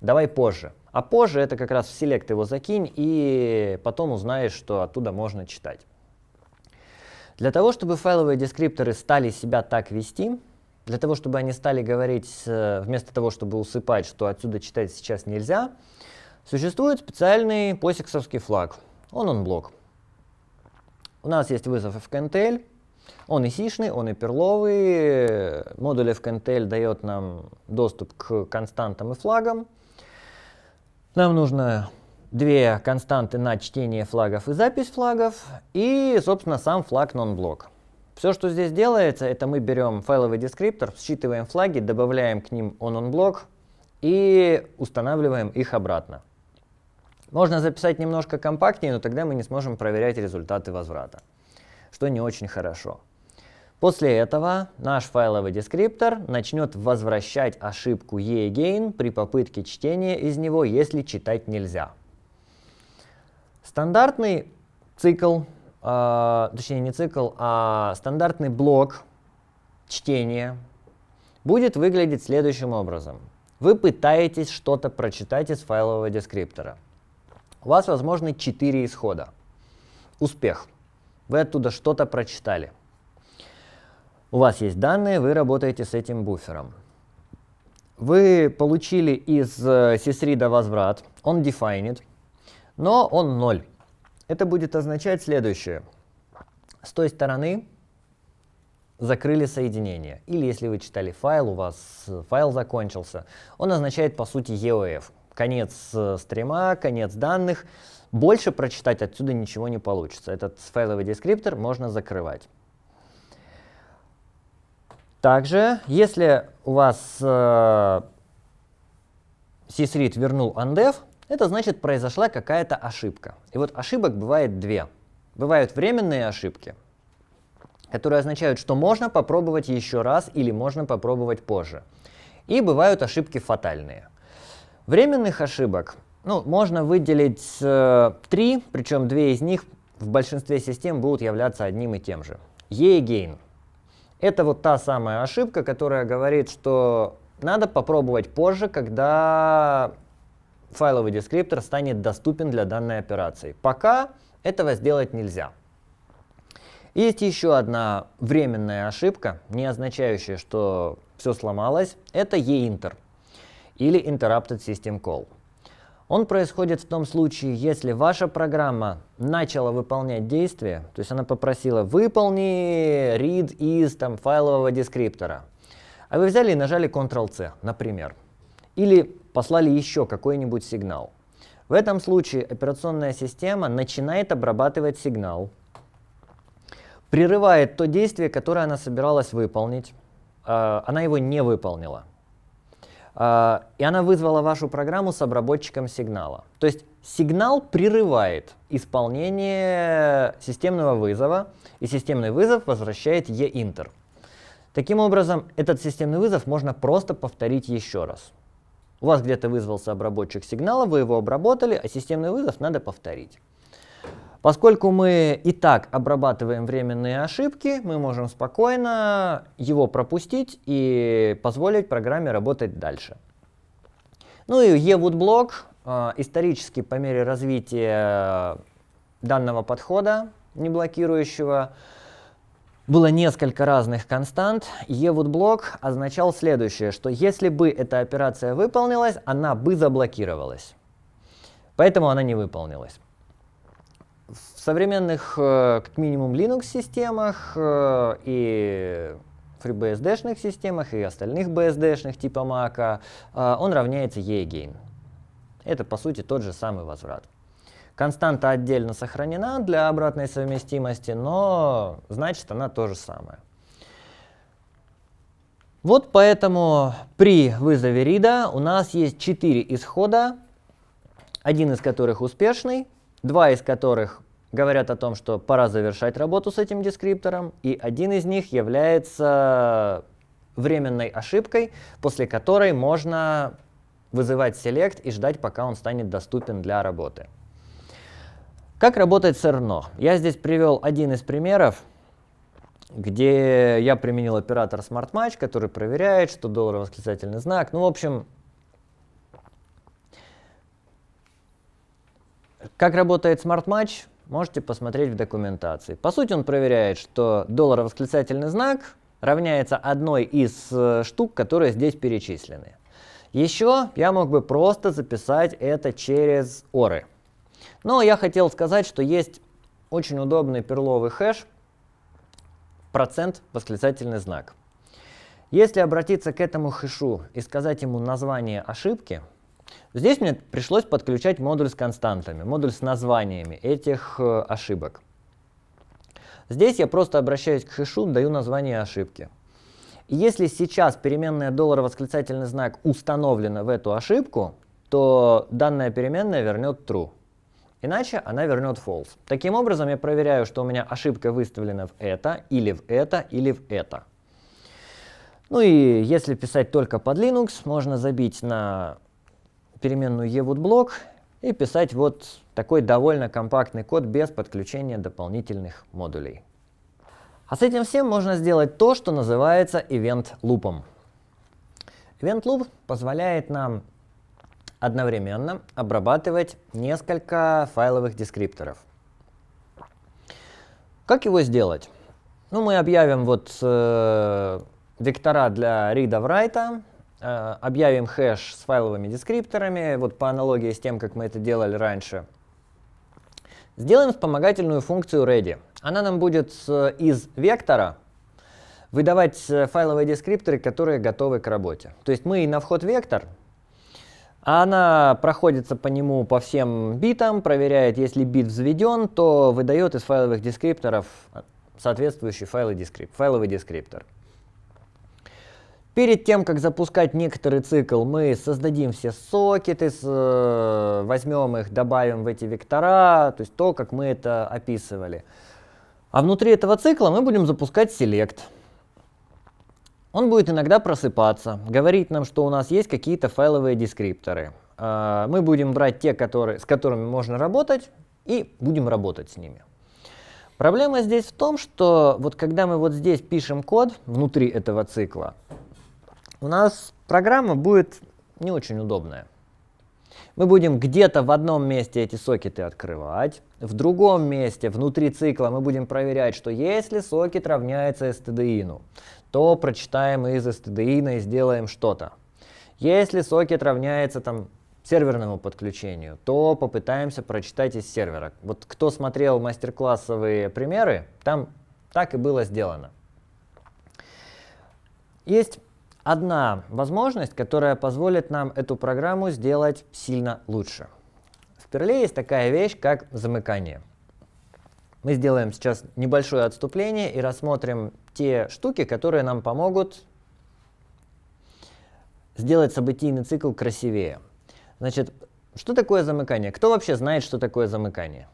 Давай позже. А позже это как раз в селект его закинь, и потом узнаешь, что оттуда можно читать. Для того, чтобы файловые дескрипторы стали себя так вести, для того, чтобы они стали говорить, вместо того, чтобы усыпать, что отсюда читать сейчас нельзя, существует специальный посиксовский флаг. Он он блок. У нас есть вызов fkntl, он и сишный, он и перловый. Модуль fkntl дает нам доступ к константам и флагам. Нам нужно две константы на чтение флагов и запись флагов, и, собственно, сам флаг non-block. Все, что здесь делается, это мы берем файловый дескриптор, считываем флаги, добавляем к ним on-on-блок и устанавливаем их обратно. Можно записать немножко компактнее, но тогда мы не сможем проверять результаты возврата, что не очень хорошо. После этого наш файловый дескриптор начнет возвращать ошибку eAgain при попытке чтения из него, если читать нельзя. Стандартный цикл, э, точнее не цикл, а стандартный блок чтения будет выглядеть следующим образом. Вы пытаетесь что-то прочитать из файлового дескриптора – у вас возможно, четыре исхода. Успех. Вы оттуда что-то прочитали. У вас есть данные, вы работаете с этим буфером. Вы получили из э, сесрида возврат, он defined, но он ноль. Это будет означать следующее. С той стороны закрыли соединение. Или если вы читали файл, у вас файл закончился, он означает по сути EOF конец э, стрима, конец данных. Больше прочитать отсюда ничего не получится. Этот файловый дескриптор можно закрывать. Также, если у вас э, CSRead вернул undef, это значит произошла какая-то ошибка. И вот ошибок бывает две. Бывают временные ошибки, которые означают, что можно попробовать еще раз или можно попробовать позже. И бывают ошибки фатальные – Временных ошибок ну, можно выделить э, три, причем две из них в большинстве систем будут являться одним и тем же. E-gain. Это вот та самая ошибка, которая говорит, что надо попробовать позже, когда файловый дескриптор станет доступен для данной операции. Пока этого сделать нельзя. Есть еще одна временная ошибка, не означающая, что все сломалось. Это e-inter или Interrupted System Call. Он происходит в том случае, если ваша программа начала выполнять действие, то есть она попросила «выполни read из там, файлового дескриптора», а вы взяли и нажали Ctrl-C, например, или послали еще какой-нибудь сигнал. В этом случае операционная система начинает обрабатывать сигнал, прерывает то действие, которое она собиралась выполнить, а, она его не выполнила. А, и она вызвала вашу программу с обработчиком сигнала. То есть сигнал прерывает исполнение системного вызова, и системный вызов возвращает e Таким образом, этот системный вызов можно просто повторить еще раз. У вас где-то вызвался обработчик сигнала, вы его обработали, а системный вызов надо повторить. Поскольку мы и так обрабатываем временные ошибки, мы можем спокойно его пропустить и позволить программе работать дальше. Ну и eWoodBlock блок, э, исторически по мере развития данного подхода, не блокирующего, было несколько разных констант. блок означал следующее, что если бы эта операция выполнилась, она бы заблокировалась. Поэтому она не выполнилась. В современных, э, как минимум, Linux-системах э, и FreeBSD-шных системах и остальных BSD-шных типа Mac а, э, он равняется eGain. Это, по сути, тот же самый возврат. Константа отдельно сохранена для обратной совместимости, но значит она то же самое. Вот поэтому при вызове рида у нас есть 4 исхода, один из которых успешный, два из которых говорят о том, что пора завершать работу с этим дескриптором, и один из них является временной ошибкой, после которой можно вызывать select и ждать, пока он станет доступен для работы. Как работает с Я здесь привел один из примеров, где я применил оператор Smart Match, который проверяет, что доллар восклицательный знак. Ну, в общем, как работает Smart Match? можете посмотреть в документации. По сути, он проверяет, что доллар восклицательный знак равняется одной из э, штук, которые здесь перечислены. Еще я мог бы просто записать это через оры. Но я хотел сказать, что есть очень удобный перловый хэш процент восклицательный знак. Если обратиться к этому хэшу и сказать ему название ошибки, Здесь мне пришлось подключать модуль с константами, модуль с названиями этих э, ошибок. Здесь я просто обращаюсь к хэшу, даю название ошибки. И если сейчас переменная доллар восклицательный знак установлена в эту ошибку, то данная переменная вернет true. Иначе она вернет false. Таким образом, я проверяю, что у меня ошибка выставлена в это, или в это, или в это. Ну и если писать только под Linux, можно забить на переменную ewoodBlock и писать вот такой довольно компактный код без подключения дополнительных модулей. А с этим всем можно сделать то, что называется event loop. Event loop позволяет нам одновременно обрабатывать несколько файловых дескрипторов. Как его сделать? Ну, мы объявим вот э, вектора для read-write, Э, объявим хэш с файловыми дескрипторами, вот по аналогии с тем, как мы это делали раньше. Сделаем вспомогательную функцию ready. Она нам будет из вектора выдавать э, файловые дескрипторы, которые готовы к работе. То есть мы и на вход вектор, а она проходится по нему по всем битам, проверяет, если бит взведен, то выдает из файловых дескрипторов э, соответствующий файловый файловый дескриптор. Перед тем, как запускать некоторый цикл, мы создадим все сокеты, э, возьмем их, добавим в эти вектора, то есть то, как мы это описывали. А внутри этого цикла мы будем запускать селект. Он будет иногда просыпаться, говорить нам, что у нас есть какие-то файловые дескрипторы. А, мы будем брать те, которые, с которыми можно работать, и будем работать с ними. Проблема здесь в том, что вот когда мы вот здесь пишем код внутри этого цикла, у нас программа будет не очень удобная. Мы будем где-то в одном месте эти сокеты открывать, в другом месте, внутри цикла, мы будем проверять, что если сокет равняется stdin, то прочитаем из stdin и сделаем что-то. Если сокет равняется там серверному подключению, то попытаемся прочитать из сервера. Вот кто смотрел мастер-классовые примеры, там так и было сделано. Есть одна возможность, которая позволит нам эту программу сделать сильно лучше. В Перле есть такая вещь, как замыкание. Мы сделаем сейчас небольшое отступление и рассмотрим те штуки, которые нам помогут сделать событийный цикл красивее. Значит, что такое замыкание? Кто вообще знает, что такое замыкание?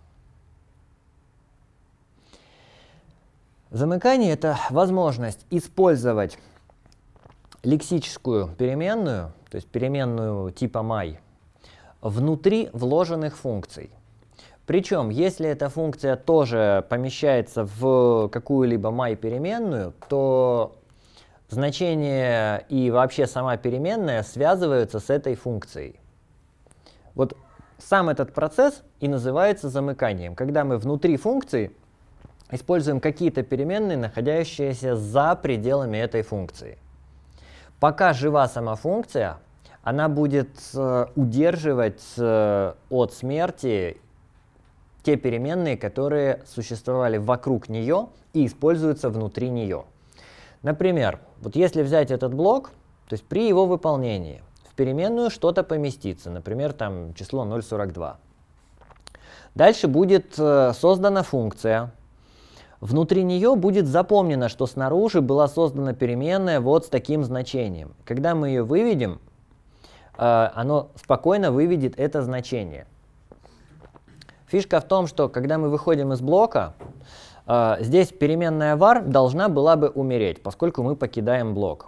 Замыкание – это возможность использовать лексическую переменную, то есть переменную типа my, внутри вложенных функций. Причем, если эта функция тоже помещается в какую-либо my переменную, то значение и вообще сама переменная связываются с этой функцией. Вот сам этот процесс и называется замыканием, когда мы внутри функции используем какие-то переменные, находящиеся за пределами этой функции. Пока жива сама функция, она будет э, удерживать э, от смерти те переменные, которые существовали вокруг нее и используются внутри нее. Например, вот если взять этот блок, то есть при его выполнении в переменную что-то поместится, например, там число 0,42. Дальше будет э, создана функция, Внутри нее будет запомнено, что снаружи была создана переменная вот с таким значением. Когда мы ее выведем, э, оно спокойно выведет это значение. Фишка в том, что когда мы выходим из блока, э, здесь переменная var должна была бы умереть, поскольку мы покидаем блок.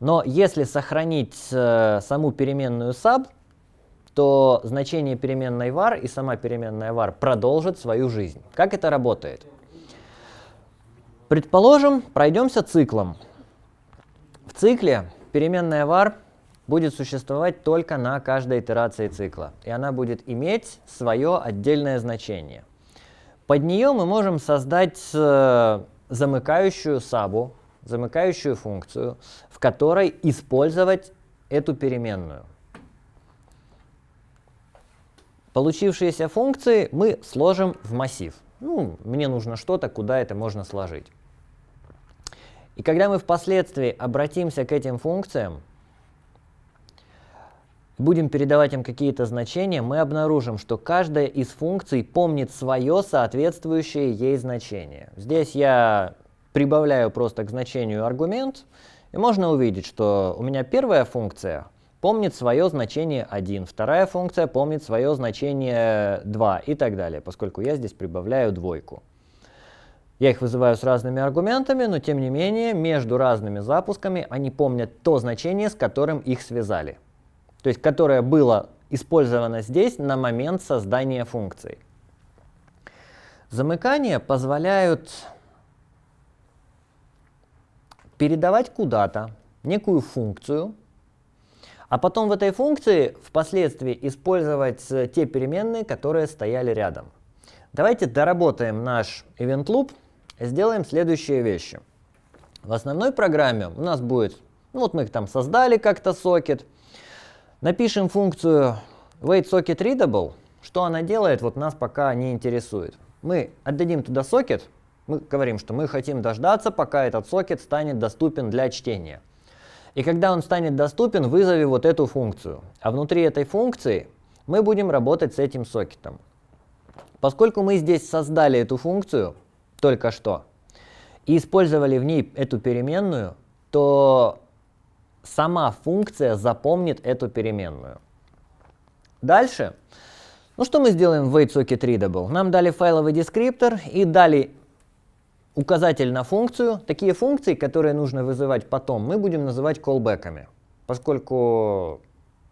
Но если сохранить э, саму переменную sub, то значение переменной var и сама переменная var продолжит свою жизнь. Как это работает? Предположим, пройдемся циклом. В цикле переменная var будет существовать только на каждой итерации цикла, и она будет иметь свое отдельное значение. Под нее мы можем создать э, замыкающую сабу, замыкающую функцию, в которой использовать эту переменную. Получившиеся функции мы сложим в массив. Ну, мне нужно что-то, куда это можно сложить. И когда мы впоследствии обратимся к этим функциям, будем передавать им какие-то значения, мы обнаружим, что каждая из функций помнит свое соответствующее ей значение. Здесь я прибавляю просто к значению аргумент, и можно увидеть, что у меня первая функция помнит свое значение 1, вторая функция помнит свое значение 2 и так далее, поскольку я здесь прибавляю двойку. Я их вызываю с разными аргументами, но тем не менее между разными запусками они помнят то значение, с которым их связали. То есть которое было использовано здесь на момент создания функции. Замыкания позволяют передавать куда-то некую функцию, а потом в этой функции впоследствии использовать э, те переменные, которые стояли рядом. Давайте доработаем наш event loop сделаем следующие вещи. В основной программе у нас будет, ну вот мы их там создали как-то сокет, напишем функцию waitSocketReadable, что она делает, вот нас пока не интересует. Мы отдадим туда сокет, мы говорим, что мы хотим дождаться, пока этот сокет станет доступен для чтения. И когда он станет доступен, вызови вот эту функцию. А внутри этой функции мы будем работать с этим сокетом. Поскольку мы здесь создали эту функцию, только что, и использовали в ней эту переменную, то сама функция запомнит эту переменную. Дальше, ну что мы сделаем в WaitSocket Readable? Нам дали файловый дескриптор и дали указатель на функцию. Такие функции, которые нужно вызывать потом, мы будем называть колбеками, поскольку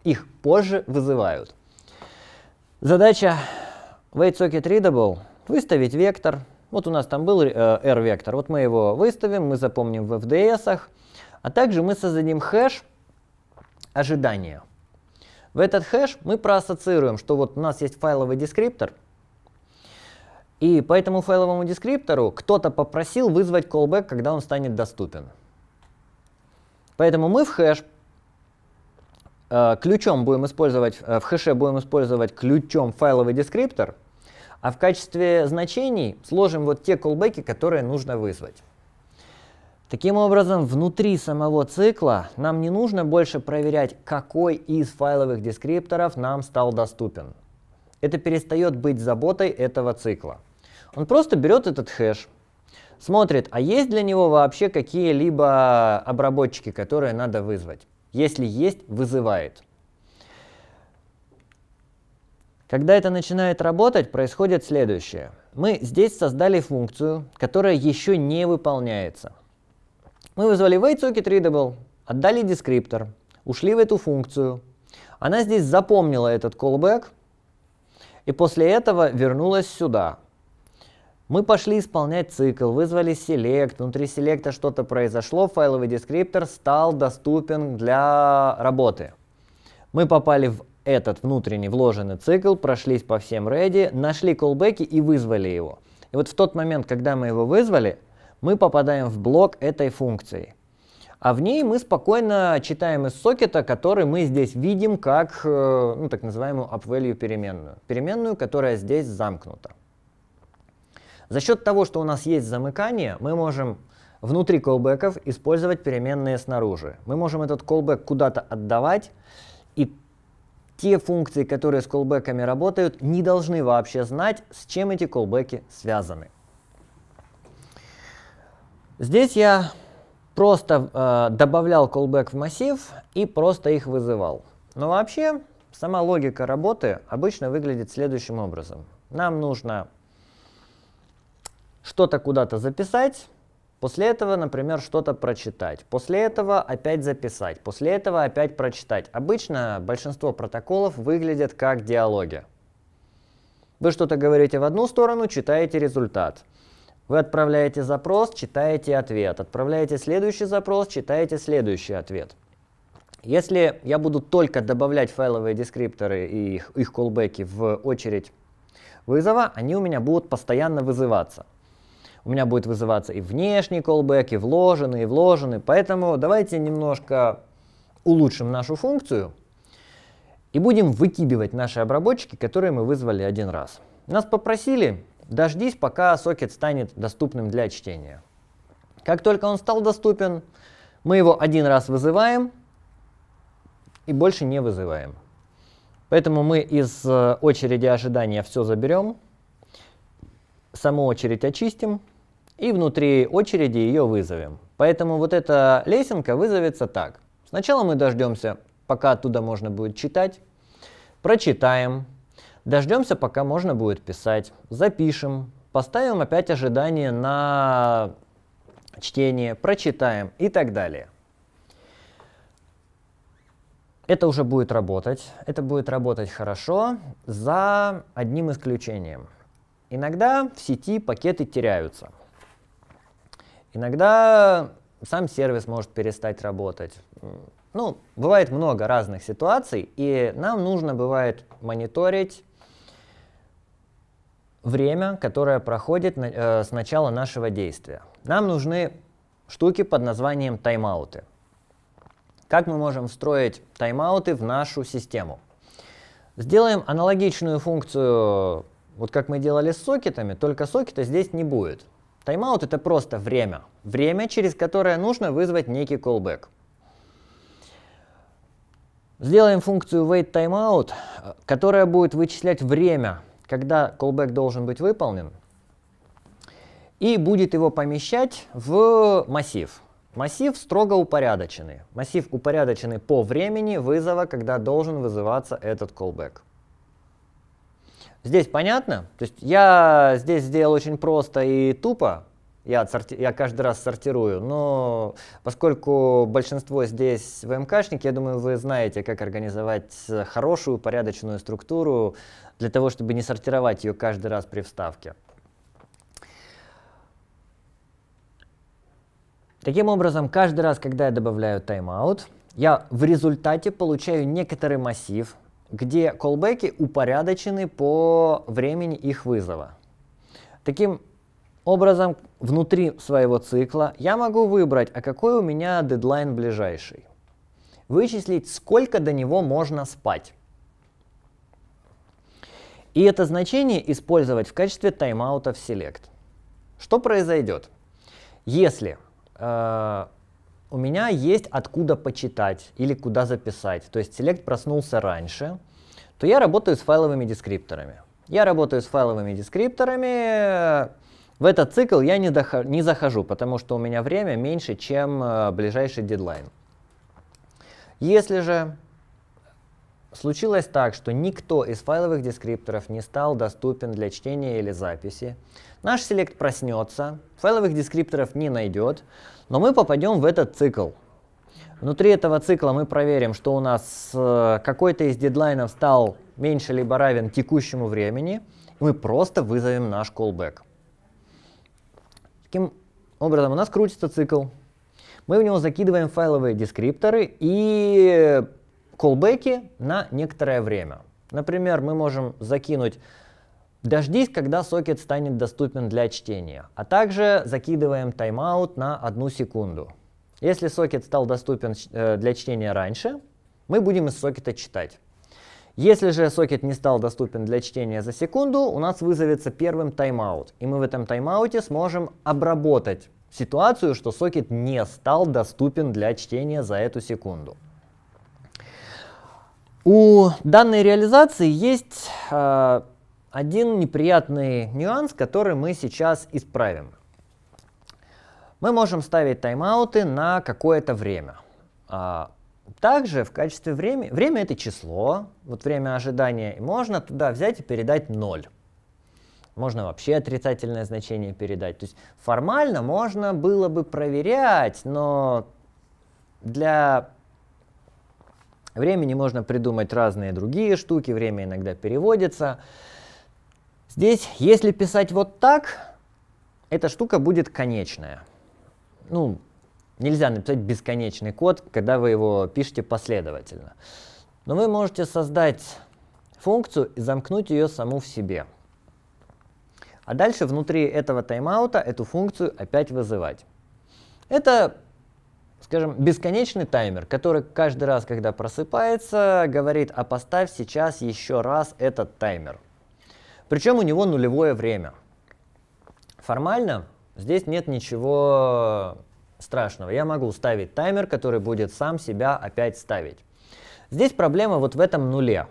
их позже вызывают. Задача WaitSocket Readable – выставить вектор, вот у нас там был э, R-вектор, вот мы его выставим, мы запомним в FDS, а также мы создадим хэш ожидания. В этот хэш мы проассоциируем, что вот у нас есть файловый дескриптор, и по этому файловому дескриптору кто-то попросил вызвать callback, когда он станет доступен. Поэтому мы в хэш э, ключом будем использовать, э, в хэше будем использовать ключом файловый дескриптор – а в качестве значений сложим вот те колбеки, которые нужно вызвать. Таким образом, внутри самого цикла нам не нужно больше проверять, какой из файловых дескрипторов нам стал доступен. Это перестает быть заботой этого цикла. Он просто берет этот хэш, смотрит, а есть для него вообще какие-либо обработчики, которые надо вызвать. Если есть, вызывает. Когда это начинает работать, происходит следующее. Мы здесь создали функцию, которая еще не выполняется. Мы вызвали WaitSocketReadable, отдали дескриптор, ушли в эту функцию. Она здесь запомнила этот callback и после этого вернулась сюда. Мы пошли исполнять цикл, вызвали select, внутри селекта что-то произошло, файловый дескриптор стал доступен для работы. Мы попали в этот внутренний вложенный цикл, прошлись по всем ready, нашли колбеки и вызвали его. И вот в тот момент, когда мы его вызвали, мы попадаем в блок этой функции. А в ней мы спокойно читаем из сокета, который мы здесь видим как э, ну, так называемую up переменную. Переменную, которая здесь замкнута. За счет того, что у нас есть замыкание, мы можем внутри колбеков использовать переменные снаружи. Мы можем этот колбек куда-то отдавать, и те функции, которые с колбеками работают, не должны вообще знать, с чем эти колбеки связаны. Здесь я просто э, добавлял колбек в массив и просто их вызывал. Но вообще сама логика работы обычно выглядит следующим образом. Нам нужно что-то куда-то записать, После этого, например, что-то прочитать. После этого опять записать. После этого опять прочитать. Обычно большинство протоколов выглядят как диалоги. Вы что-то говорите в одну сторону, читаете результат. Вы отправляете запрос, читаете ответ. Отправляете следующий запрос, читаете следующий ответ. Если я буду только добавлять файловые дескрипторы и их, их колбеки в очередь вызова, они у меня будут постоянно вызываться – у меня будет вызываться и внешний callback, и вложенный, и вложенный. Поэтому давайте немножко улучшим нашу функцию и будем выкидывать наши обработчики, которые мы вызвали один раз. Нас попросили, дождись, пока сокет станет доступным для чтения. Как только он стал доступен, мы его один раз вызываем и больше не вызываем. Поэтому мы из э, очереди ожидания все заберем, саму очередь очистим, и внутри очереди ее вызовем. Поэтому вот эта лесенка вызовется так. Сначала мы дождемся, пока оттуда можно будет читать, прочитаем, дождемся, пока можно будет писать, запишем, поставим опять ожидание на чтение, прочитаем и так далее. Это уже будет работать, это будет работать хорошо, за одним исключением. Иногда в сети пакеты теряются. Иногда сам сервис может перестать работать. Ну, бывает много разных ситуаций, и нам нужно бывает мониторить время, которое проходит э, с начала нашего действия. Нам нужны штуки под названием тайм-ауты. Как мы можем встроить тайм-ауты в нашу систему? Сделаем аналогичную функцию, вот как мы делали с сокетами, только сокета здесь не будет. Тайм-аут это просто время. Время, через которое нужно вызвать некий callback. Сделаем функцию wait_timeout которая будет вычислять время, когда callback должен быть выполнен, и будет его помещать в массив. Массив строго упорядоченный. Массив упорядоченный по времени вызова, когда должен вызываться этот callback. Здесь понятно? То есть я здесь сделал очень просто и тупо, я, отсорти... я каждый раз сортирую, но поскольку большинство здесь ВМКшники, я думаю, вы знаете, как организовать э, хорошую, порядочную структуру для того, чтобы не сортировать ее каждый раз при вставке. Таким образом, каждый раз, когда я добавляю тайм-аут, я в результате получаю некоторый массив, где колбеки упорядочены по времени их вызова. Таким образом, внутри своего цикла я могу выбрать, а какой у меня дедлайн ближайший. Вычислить, сколько до него можно спать. И это значение использовать в качестве тайм-аута в Select. Что произойдет? Если э, у меня есть откуда почитать или куда записать. То есть Select проснулся раньше, то я работаю с файловыми дескрипторами. Я работаю с файловыми дескрипторами. В этот цикл я не, дохожу, не захожу, потому что у меня время меньше, чем э, ближайший дедлайн. Если же случилось так, что никто из файловых дескрипторов не стал доступен для чтения или записи, наш селект проснется, файловых дескрипторов не найдет, но мы попадем в этот цикл. Внутри этого цикла мы проверим, что у нас э, какой-то из дедлайнов стал меньше либо равен текущему времени. и Мы просто вызовем наш callback. Таким образом у нас крутится цикл. Мы в него закидываем файловые дескрипторы и колбеки на некоторое время. Например, мы можем закинуть Дождись, когда сокет станет доступен для чтения, а также закидываем тайм-аут на одну секунду. Если сокет стал доступен э, для чтения раньше, мы будем из сокета читать. Если же сокет не стал доступен для чтения за секунду, у нас вызовется первым тайм-аут, и мы в этом тайм-ауте сможем обработать ситуацию, что сокет не стал доступен для чтения за эту секунду. У данной реализации есть э, один неприятный нюанс, который мы сейчас исправим. Мы можем ставить тайм-ауты на какое-то время. А, также в качестве времени, время это число, вот время ожидания, можно туда взять и передать 0. Можно вообще отрицательное значение передать. То есть формально можно было бы проверять, но для времени можно придумать разные другие штуки, время иногда переводится. Здесь, если писать вот так, эта штука будет конечная. Ну, нельзя написать бесконечный код, когда вы его пишете последовательно. Но вы можете создать функцию и замкнуть ее саму в себе. А дальше внутри этого таймаута эту функцию опять вызывать. Это, скажем, бесконечный таймер, который каждый раз, когда просыпается, говорит, а поставь сейчас еще раз этот таймер. Причем у него нулевое время. Формально здесь нет ничего страшного. Я могу ставить таймер, который будет сам себя опять ставить. Здесь проблема вот в этом нуле.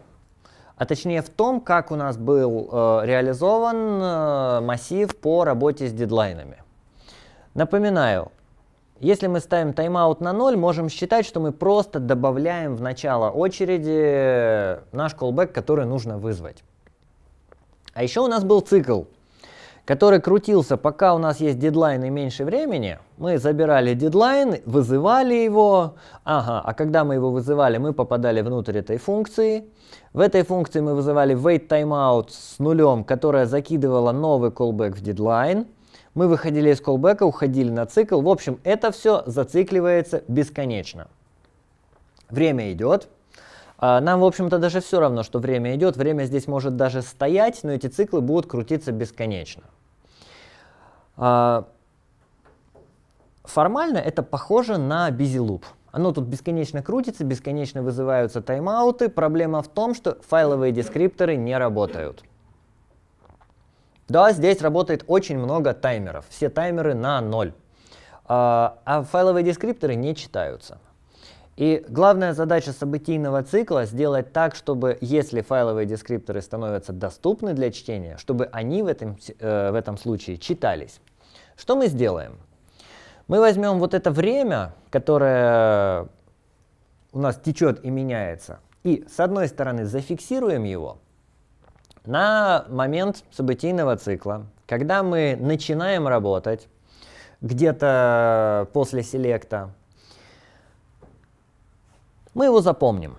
А точнее в том, как у нас был э, реализован э, массив по работе с дедлайнами. Напоминаю, если мы ставим тайм-аут на 0, можем считать, что мы просто добавляем в начало очереди наш callback, который нужно вызвать. А еще у нас был цикл, который крутился, пока у нас есть дедлайн и меньше времени. Мы забирали дедлайн, вызывали его. Ага, а когда мы его вызывали, мы попадали внутрь этой функции. В этой функции мы вызывали wait timeout с нулем, которая закидывала новый callback в дедлайн. Мы выходили из callback, уходили на цикл. В общем, это все зацикливается бесконечно. Время идет, а, нам, в общем-то, даже все равно, что время идет, время здесь может даже стоять, но эти циклы будут крутиться бесконечно. А, формально это похоже на busy loop. Оно тут бесконечно крутится, бесконечно вызываются тайм-ауты. Проблема в том, что файловые дескрипторы не работают. Да, здесь работает очень много таймеров. Все таймеры на ноль, А, а файловые дескрипторы не читаются. И главная задача событийного цикла сделать так, чтобы если файловые дескрипторы становятся доступны для чтения, чтобы они в этом, э, в этом случае читались. Что мы сделаем? Мы возьмем вот это время, которое у нас течет и меняется, и с одной стороны зафиксируем его на момент событийного цикла, когда мы начинаем работать где-то после селекта, мы его запомним.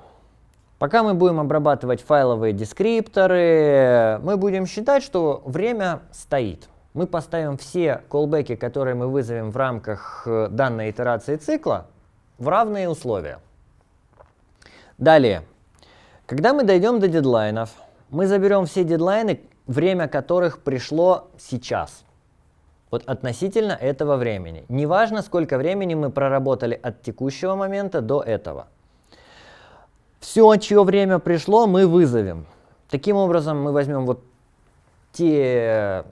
Пока мы будем обрабатывать файловые дескрипторы, мы будем считать, что время стоит. Мы поставим все колбеки, которые мы вызовем в рамках э, данной итерации цикла, в равные условия. Далее, когда мы дойдем до дедлайнов, мы заберем все дедлайны, время которых пришло сейчас. Вот относительно этого времени. Неважно, сколько времени мы проработали от текущего момента до этого. Все, чье время пришло, мы вызовем. Таким образом, мы возьмем вот те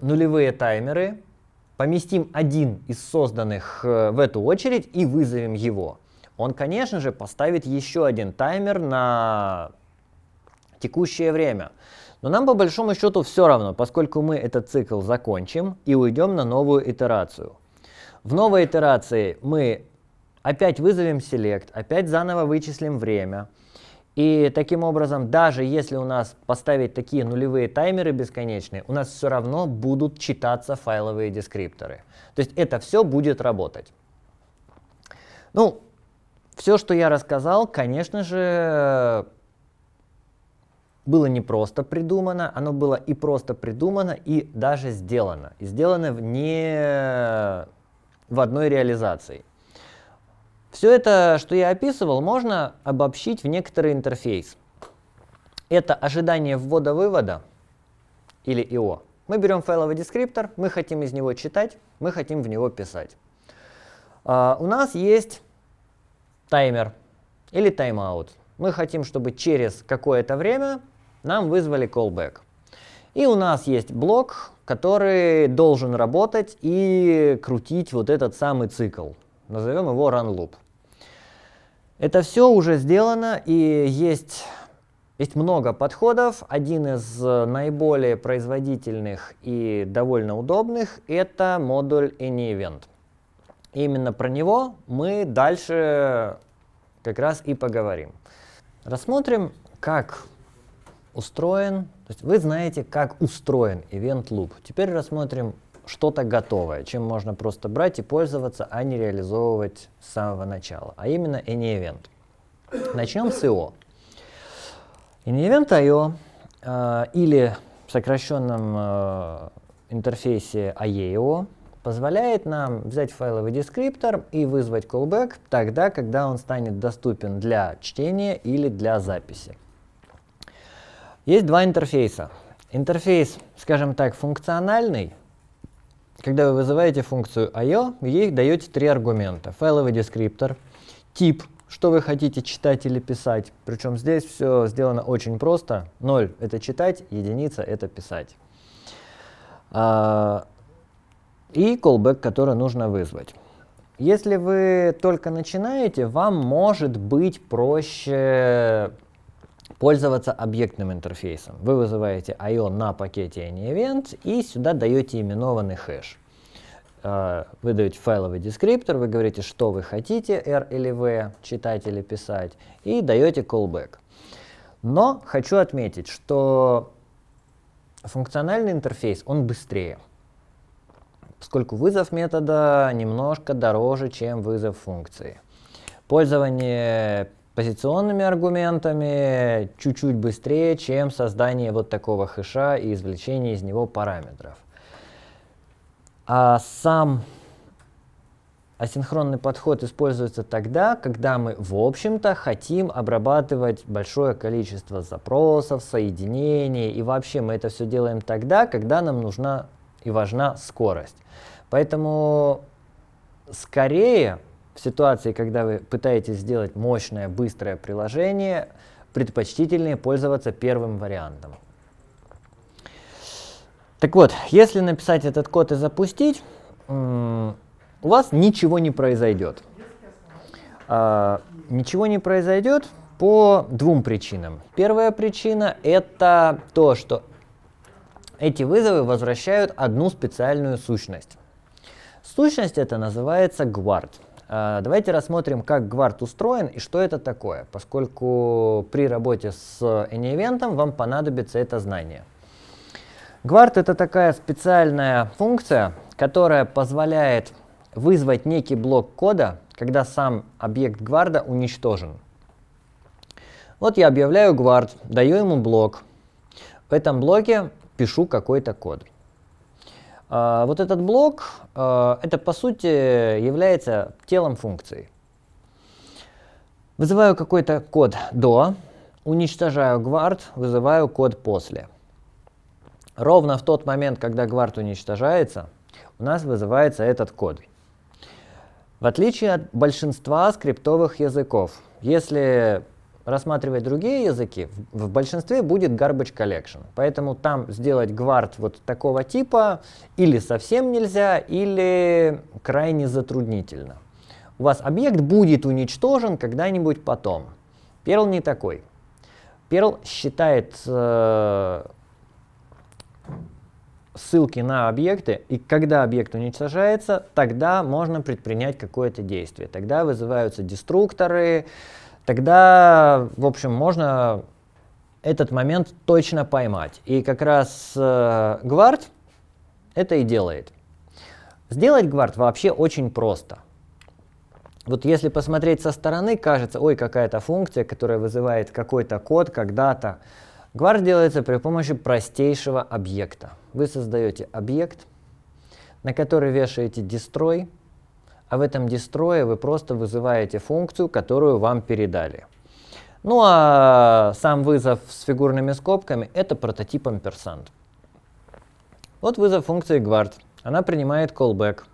нулевые таймеры, поместим один из созданных э, в эту очередь и вызовем его. Он, конечно же, поставит еще один таймер на текущее время. Но нам по большому счету все равно, поскольку мы этот цикл закончим и уйдем на новую итерацию. В новой итерации мы Опять вызовем select, опять заново вычислим время. И таким образом, даже если у нас поставить такие нулевые таймеры бесконечные, у нас все равно будут читаться файловые дескрипторы. То есть это все будет работать. Ну, все, что я рассказал, конечно же, было не просто придумано, оно было и просто придумано, и даже сделано. И сделано не в одной реализации. Все это, что я описывал, можно обобщить в некоторый интерфейс. Это ожидание ввода-вывода или ИО. Мы берем файловый дескриптор, мы хотим из него читать, мы хотим в него писать. А, у нас есть таймер или тайм-аут. Мы хотим, чтобы через какое-то время нам вызвали callback. И у нас есть блок, который должен работать и крутить вот этот самый цикл. Назовем его run loop. Это все уже сделано и есть, есть много подходов. Один из э, наиболее производительных и довольно удобных – это модуль AnyEvent. Именно про него мы дальше как раз и поговорим. Рассмотрим, как устроен, то есть вы знаете, как устроен Event Loop. Теперь рассмотрим что-то готовое, чем можно просто брать и пользоваться, а не реализовывать с самого начала, а именно event. Начнем с IO. AnyEvent.io э, или в сокращенном э, интерфейсе IEO позволяет нам взять файловый дескриптор и вызвать callback тогда, когда он станет доступен для чтения или для записи. Есть два интерфейса. Интерфейс, скажем так, функциональный, когда вы вызываете функцию IO, ей даете три аргумента. Файловый дескриптор, тип, что вы хотите читать или писать. Причем здесь все сделано очень просто. 0 — это читать, единица — это писать. А, и callback, который нужно вызвать. Если вы только начинаете, вам может быть проще пользоваться объектным интерфейсом. Вы вызываете I.O. на пакете AnyEvent и сюда даете именованный хэш. Э, вы даете файловый дескриптор, вы говорите, что вы хотите, R или V, читать или писать, и даете callback. Но хочу отметить, что функциональный интерфейс, он быстрее, поскольку вызов метода немножко дороже, чем вызов функции. Пользование позиционными аргументами чуть-чуть быстрее, чем создание вот такого хэша и извлечение из него параметров. А сам асинхронный подход используется тогда, когда мы, в общем-то, хотим обрабатывать большое количество запросов, соединений, и вообще мы это все делаем тогда, когда нам нужна и важна скорость. Поэтому скорее в ситуации, когда вы пытаетесь сделать мощное, быстрое приложение, предпочтительнее пользоваться первым вариантом. Так вот, если написать этот код и запустить, у вас ничего не произойдет. А, ничего не произойдет по двум причинам. Первая причина это то, что эти вызовы возвращают одну специальную сущность. Сущность это называется guard. А, давайте рассмотрим, как гвард устроен и что это такое, поскольку при работе с AnyEvent вам понадобится это знание. Гвард — это такая специальная функция, которая позволяет вызвать некий блок кода, когда сам объект гварда уничтожен. Вот я объявляю гвард, даю ему блок. В этом блоке пишу какой-то код. А, вот этот блок, а, это по сути является телом функции. Вызываю какой-то код до, уничтожаю гвард, вызываю код после. Ровно в тот момент, когда гвард уничтожается, у нас вызывается этот код. В отличие от большинства скриптовых языков, если рассматривать другие языки, в, большинстве будет garbage collection. Поэтому там сделать гвард вот такого типа или совсем нельзя, или крайне затруднительно. У вас объект будет уничтожен когда-нибудь потом. Перл не такой. Перл считает э, ссылки на объекты, и когда объект уничтожается, тогда можно предпринять какое-то действие. Тогда вызываются деструкторы, тогда, в общем, можно этот момент точно поймать. И как раз э, гвард это и делает. Сделать гвард вообще очень просто. Вот если посмотреть со стороны, кажется, ой, какая-то функция, которая вызывает какой-то код когда-то. Гвард делается при помощи простейшего объекта. Вы создаете объект, на который вешаете destroy, а в этом дестрое вы просто вызываете функцию, которую вам передали. Ну а сам вызов с фигурными скобками – это прототип ampersand. Вот вызов функции guard. Она принимает callback.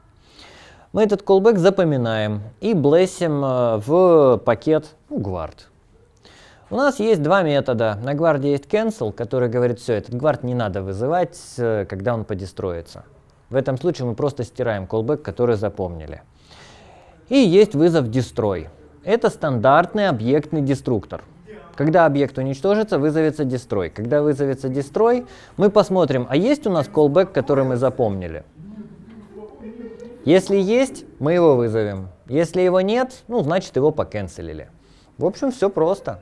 Мы этот callback запоминаем и блесим э, в пакет ну, guard. У нас есть два метода. На guard есть cancel, который говорит, все, этот guard не надо вызывать, э, когда он подестроится. В этом случае мы просто стираем callback, который запомнили. И есть вызов destroy. Это стандартный объектный деструктор. Когда объект уничтожится, вызовется destroy. Когда вызовется destroy, мы посмотрим, а есть у нас callback, который мы запомнили. Если есть, мы его вызовем. Если его нет, ну, значит, его покенселили. В общем, все просто.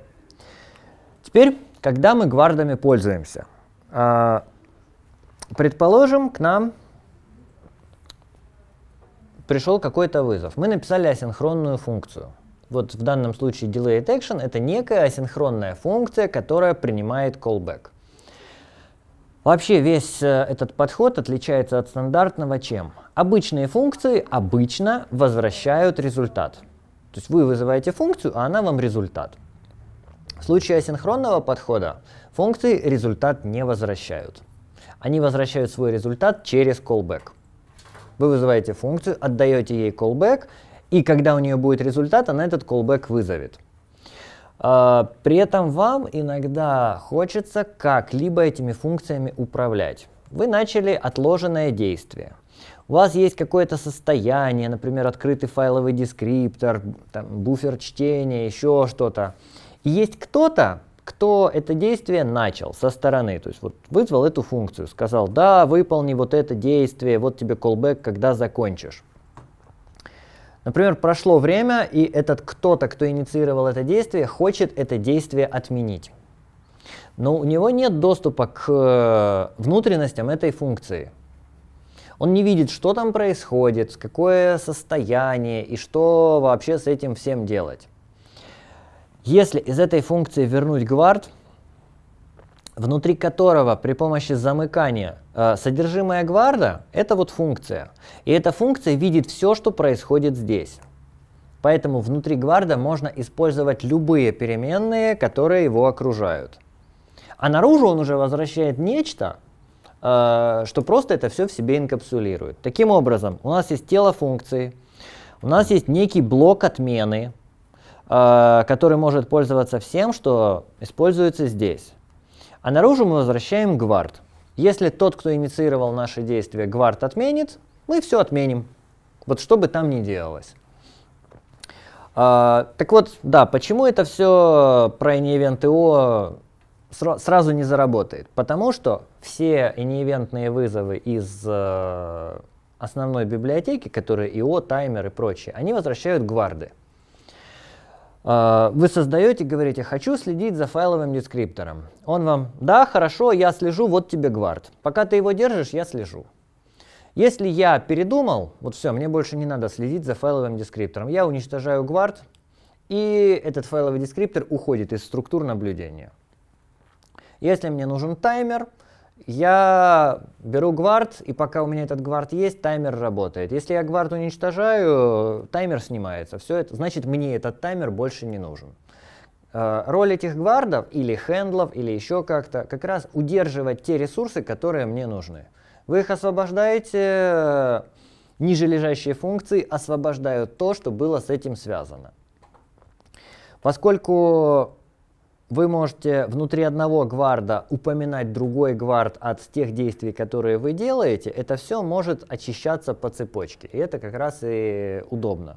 Теперь, когда мы гвардами пользуемся. А, предположим, к нам пришел какой-то вызов. Мы написали асинхронную функцию. Вот в данном случае delay action это некая асинхронная функция, которая принимает callback. Вообще весь э, этот подход отличается от стандартного чем? Обычные функции обычно возвращают результат. То есть вы вызываете функцию, а она вам результат. В случае асинхронного подхода функции результат не возвращают. Они возвращают свой результат через callback. Вы вызываете функцию, отдаете ей callback, и когда у нее будет результат, она этот callback вызовет. А, при этом вам иногда хочется как-либо этими функциями управлять. Вы начали отложенное действие. У вас есть какое-то состояние, например, открытый файловый дескриптор, там, буфер чтения, еще что-то. И есть кто-то, кто это действие начал со стороны, то есть вот вызвал эту функцию, сказал, да, выполни вот это действие, вот тебе callback, когда закончишь. Например, прошло время, и этот кто-то, кто инициировал это действие, хочет это действие отменить. Но у него нет доступа к э, внутренностям этой функции. Он не видит, что там происходит, какое состояние и что вообще с этим всем делать. Если из этой функции вернуть гвард, внутри которого при помощи замыкания э, содержимое гварда – это вот функция. И эта функция видит все, что происходит здесь. Поэтому внутри гварда можно использовать любые переменные, которые его окружают. А наружу он уже возвращает нечто, э, что просто это все в себе инкапсулирует. Таким образом, у нас есть тело функции, у нас есть некий блок отмены – Э, который может пользоваться всем, что используется здесь. А наружу мы возвращаем гвард. Если тот, кто инициировал наши действия, гвард отменит, мы все отменим. Вот что бы там ни делалось. А, так вот, да, почему это все про InEvent.io сразу не заработает? Потому что все инеевентные вызовы из э, основной библиотеки, которые IO, таймер и прочие, они возвращают гварды. А, вы создаете, говорите, хочу следить за файловым дескриптором. Он вам, да, хорошо, я слежу, вот тебе гвард. Пока ты его держишь, я слежу. Если я передумал, вот все, мне больше не надо следить за файловым дескриптором, я уничтожаю гвард, и этот файловый дескриптор уходит из структур наблюдения. Если мне нужен таймер, я беру гвард, и пока у меня этот гвард есть, таймер работает. Если я гвард уничтожаю, таймер снимается. Все это значит, мне этот таймер больше не нужен. Э, роль этих гвардов или хендлов или еще как-то как раз удерживать те ресурсы, которые мне нужны. Вы их освобождаете, э, ниже лежащие функции освобождают то, что было с этим связано. Поскольку вы можете внутри одного гварда упоминать другой гвард от тех действий, которые вы делаете. Это все может очищаться по цепочке. И это как раз и удобно.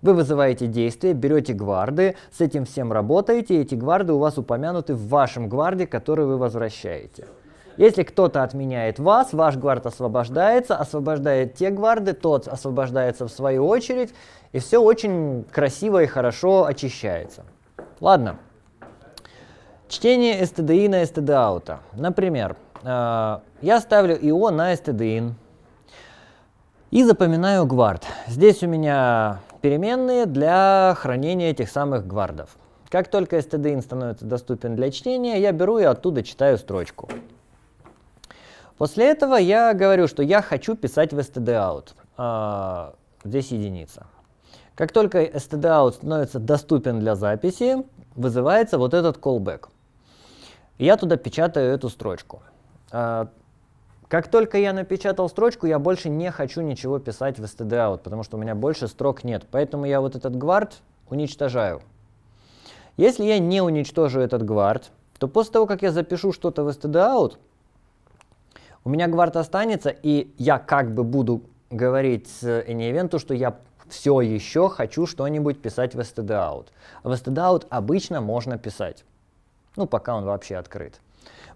Вы вызываете действие, берете гварды, с этим всем работаете, эти гварды у вас упомянуты в вашем гварде, который вы возвращаете. Если кто-то отменяет вас, ваш гвард освобождается, освобождает те гварды, тот освобождается в свою очередь, и все очень красиво и хорошо очищается. Ладно. Чтение STDI на STD-аута. Например, э, я ставлю io на STDIN и запоминаю гвард. Здесь у меня переменные для хранения этих самых гвардов. Как только stdin становится доступен для чтения, я беру и оттуда читаю строчку. После этого я говорю, что я хочу писать в stdout. А, э, здесь единица. Как только stdout становится доступен для записи, вызывается вот этот callback. Я туда печатаю эту строчку. А, как только я напечатал строчку, я больше не хочу ничего писать в std-out, потому что у меня больше строк нет. Поэтому я вот этот гвард уничтожаю. Если я не уничтожу этот гвард, то после того, как я запишу что-то в std-out, у меня гвард останется, и я как бы буду говорить AnyEvent, э, что я все еще хочу что-нибудь писать в std-out. в std-out обычно можно писать ну пока он вообще открыт.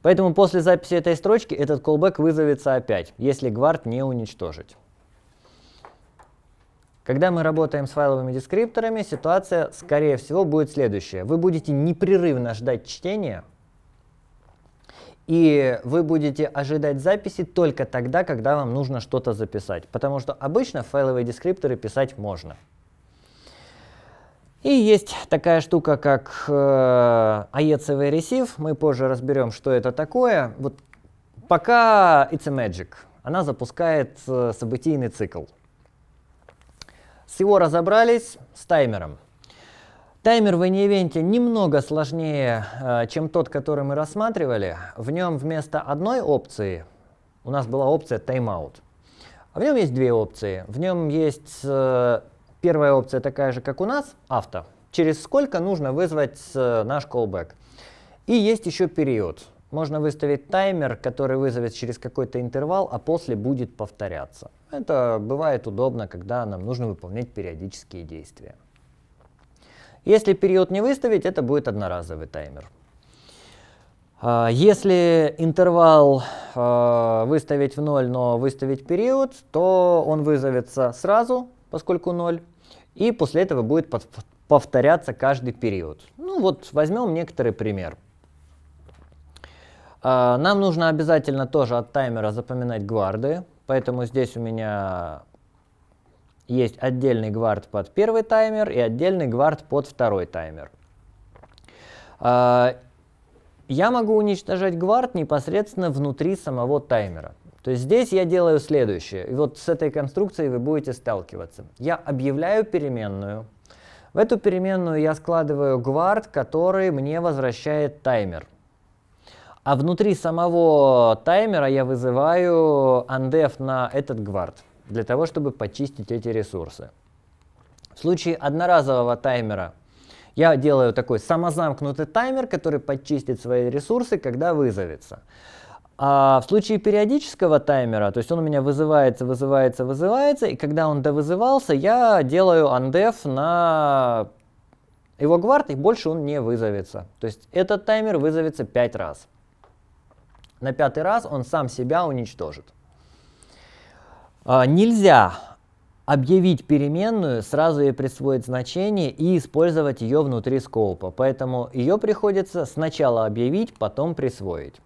Поэтому после записи этой строчки этот callback вызовется опять, если гвард не уничтожить. Когда мы работаем с файловыми дескрипторами, ситуация, скорее всего, будет следующая. Вы будете непрерывно ждать чтения, и вы будете ожидать записи только тогда, когда вам нужно что-то записать. Потому что обычно файловые дескрипторы писать можно. И есть такая штука, как э, аецевый Мы позже разберем, что это такое. Вот пока It's a Magic. Она запускает э, событийный цикл. С его разобрались с таймером. Таймер в инивенте e немного сложнее, э, чем тот, который мы рассматривали. В нем вместо одной опции у нас была опция тайм А в нем есть две опции. В нем есть э, Первая опция такая же, как у нас, авто. Через сколько нужно вызвать э, наш callback. И есть еще период. Можно выставить таймер, который вызовет через какой-то интервал, а после будет повторяться. Это бывает удобно, когда нам нужно выполнять периодические действия. Если период не выставить, это будет одноразовый таймер. А, если интервал а, выставить в ноль, но выставить период, то он вызовется сразу, поскольку ноль. И после этого будет повторяться каждый период. Ну вот возьмем некоторый пример. А, нам нужно обязательно тоже от таймера запоминать гварды, поэтому здесь у меня есть отдельный гвард под первый таймер и отдельный гвард под второй таймер. А, я могу уничтожать гвард непосредственно внутри самого таймера. То есть здесь я делаю следующее. И вот с этой конструкцией вы будете сталкиваться. Я объявляю переменную. В эту переменную я складываю гвард, который мне возвращает таймер. А внутри самого таймера я вызываю undef на этот гвард, для того, чтобы почистить эти ресурсы. В случае одноразового таймера я делаю такой самозамкнутый таймер, который подчистит свои ресурсы, когда вызовется. А в случае периодического таймера, то есть он у меня вызывается, вызывается, вызывается, и когда он довызывался, я делаю undef на его гвард, и больше он не вызовется. То есть этот таймер вызовется 5 раз. На пятый раз он сам себя уничтожит. А, нельзя объявить переменную, сразу ей присвоить значение и использовать ее внутри скопа. Поэтому ее приходится сначала объявить, потом присвоить.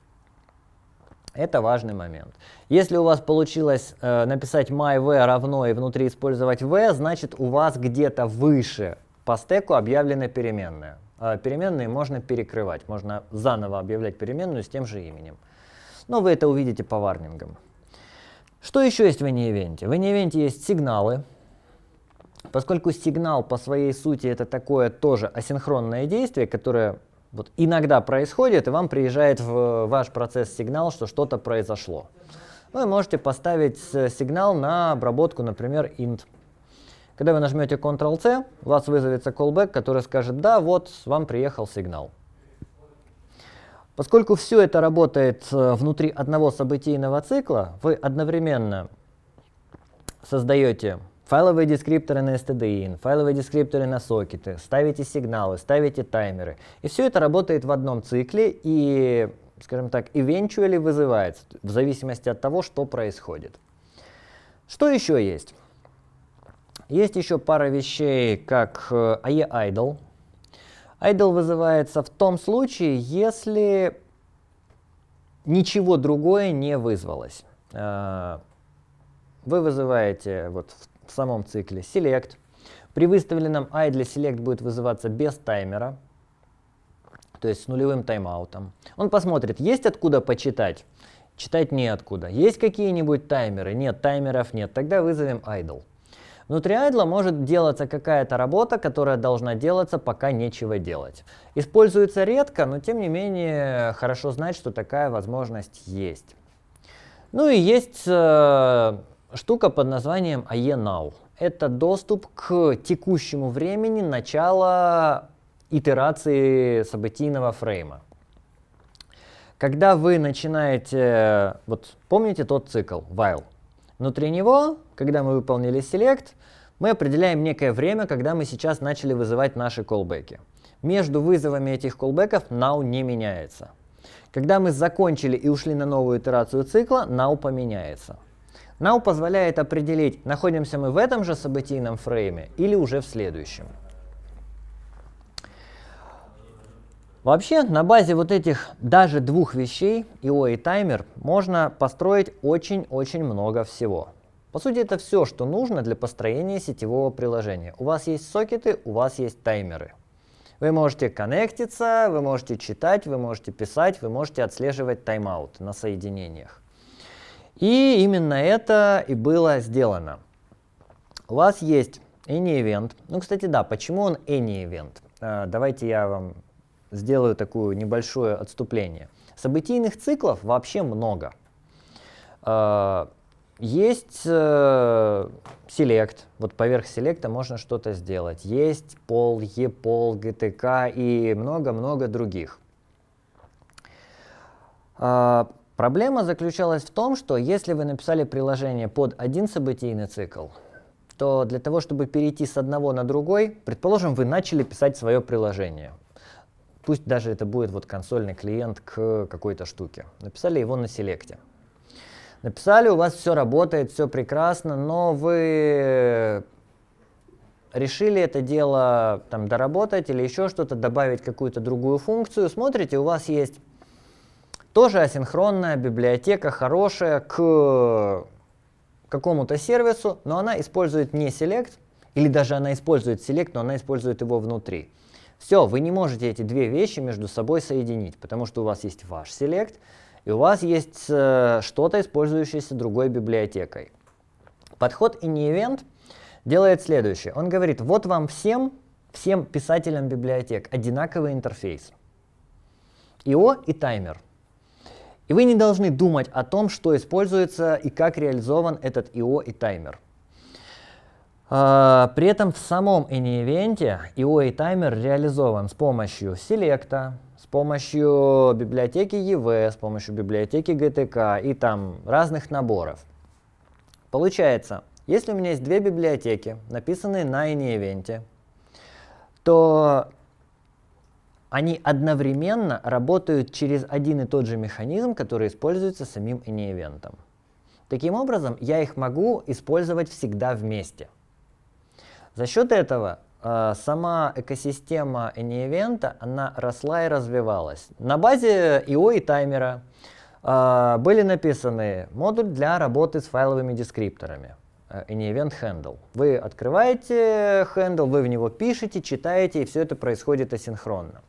Это важный момент. Если у вас получилось э, написать my v равно и внутри использовать v, значит у вас где-то выше по стеку объявлена переменная. Э, переменные можно перекрывать, можно заново объявлять переменную с тем же именем. Но вы это увидите по варнингам. Что еще есть в инивенте? E в инивенте e есть сигналы. Поскольку сигнал по своей сути это такое тоже асинхронное действие, которое вот иногда происходит, и вам приезжает в ваш процесс сигнал, что что-то произошло. Вы можете поставить сигнал на обработку, например, int. Когда вы нажмете Ctrl-C, у вас вызовется callback, который скажет, да, вот вам приехал сигнал. Поскольку все это работает э, внутри одного событийного цикла, вы одновременно создаете Файловые дескрипторы на STDIN, файловые дескрипторы на сокеты, ставите сигналы, ставите таймеры. И все это работает в одном цикле и, скажем так, eventually вызывается, в зависимости от того, что происходит. Что еще есть? Есть еще пара вещей, как AE Idle. Idle вызывается в том случае, если ничего другое не вызвалось. Э, вы вызываете вот в в самом цикле select. При выставленном i для select будет вызываться без таймера, то есть с нулевым тайм-аутом. Он посмотрит, есть откуда почитать? Читать неоткуда. Есть какие-нибудь таймеры? Нет, таймеров нет. Тогда вызовем idle. Внутри idle может делаться какая-то работа, которая должна делаться, пока нечего делать. Используется редко, но тем не менее хорошо знать, что такая возможность есть. Ну и есть э, штука под названием AE Now. Это доступ к текущему времени начала итерации событийного фрейма. Когда вы начинаете, вот помните тот цикл while. Внутри него, когда мы выполнили select, мы определяем некое время, когда мы сейчас начали вызывать наши колбеки. Между вызовами этих колбеков now не меняется. Когда мы закончили и ушли на новую итерацию цикла, now поменяется. Now позволяет определить, находимся мы в этом же событийном фрейме или уже в следующем. Вообще, на базе вот этих даже двух вещей, IO и таймер, можно построить очень-очень много всего. По сути, это все, что нужно для построения сетевого приложения. У вас есть сокеты, у вас есть таймеры. Вы можете коннектиться, вы можете читать, вы можете писать, вы можете отслеживать тайм-аут на соединениях. И именно это и было сделано. У вас есть Any-event. Ну, кстати, да, почему он Any-event? А, давайте я вам сделаю такое небольшое отступление. Событийных циклов вообще много. А, есть select, э, вот поверх селекта можно что-то сделать. Есть пол, епол, гтк и много-много других. А, Проблема заключалась в том, что если вы написали приложение под один событийный цикл, то для того, чтобы перейти с одного на другой, предположим, вы начали писать свое приложение. Пусть даже это будет вот консольный клиент к какой-то штуке. Написали его на селекте. Написали, у вас все работает, все прекрасно, но вы решили это дело там доработать или еще что-то, добавить какую-то другую функцию. Смотрите, у вас есть тоже асинхронная библиотека, хорошая к какому-то сервису, но она использует не Select, или даже она использует Select, но она использует его внутри. Все, вы не можете эти две вещи между собой соединить, потому что у вас есть ваш Select, и у вас есть э, что-то, использующееся другой библиотекой. Подход InEvent делает следующее. Он говорит, вот вам всем, всем писателям библиотек одинаковый интерфейс. ИО и таймер. И вы не должны думать о том, что используется и как реализован этот IO и таймер. А, при этом в самом AnyEvent IO и таймер реализован с помощью селекта, с помощью библиотеки EV, с помощью библиотеки GTK и там разных наборов. Получается, если у меня есть две библиотеки, написанные на AnyEvent, то они одновременно работают через один и тот же механизм, который используется самим инеевентом. Таким образом, я их могу использовать всегда вместе. За счет этого э, сама экосистема AnyEvent, она росла и развивалась. На базе IO и таймера э, были написаны модуль для работы с файловыми дескрипторами AnyEvent э, Handle. Вы открываете handle, вы в него пишете, читаете, и все это происходит асинхронно.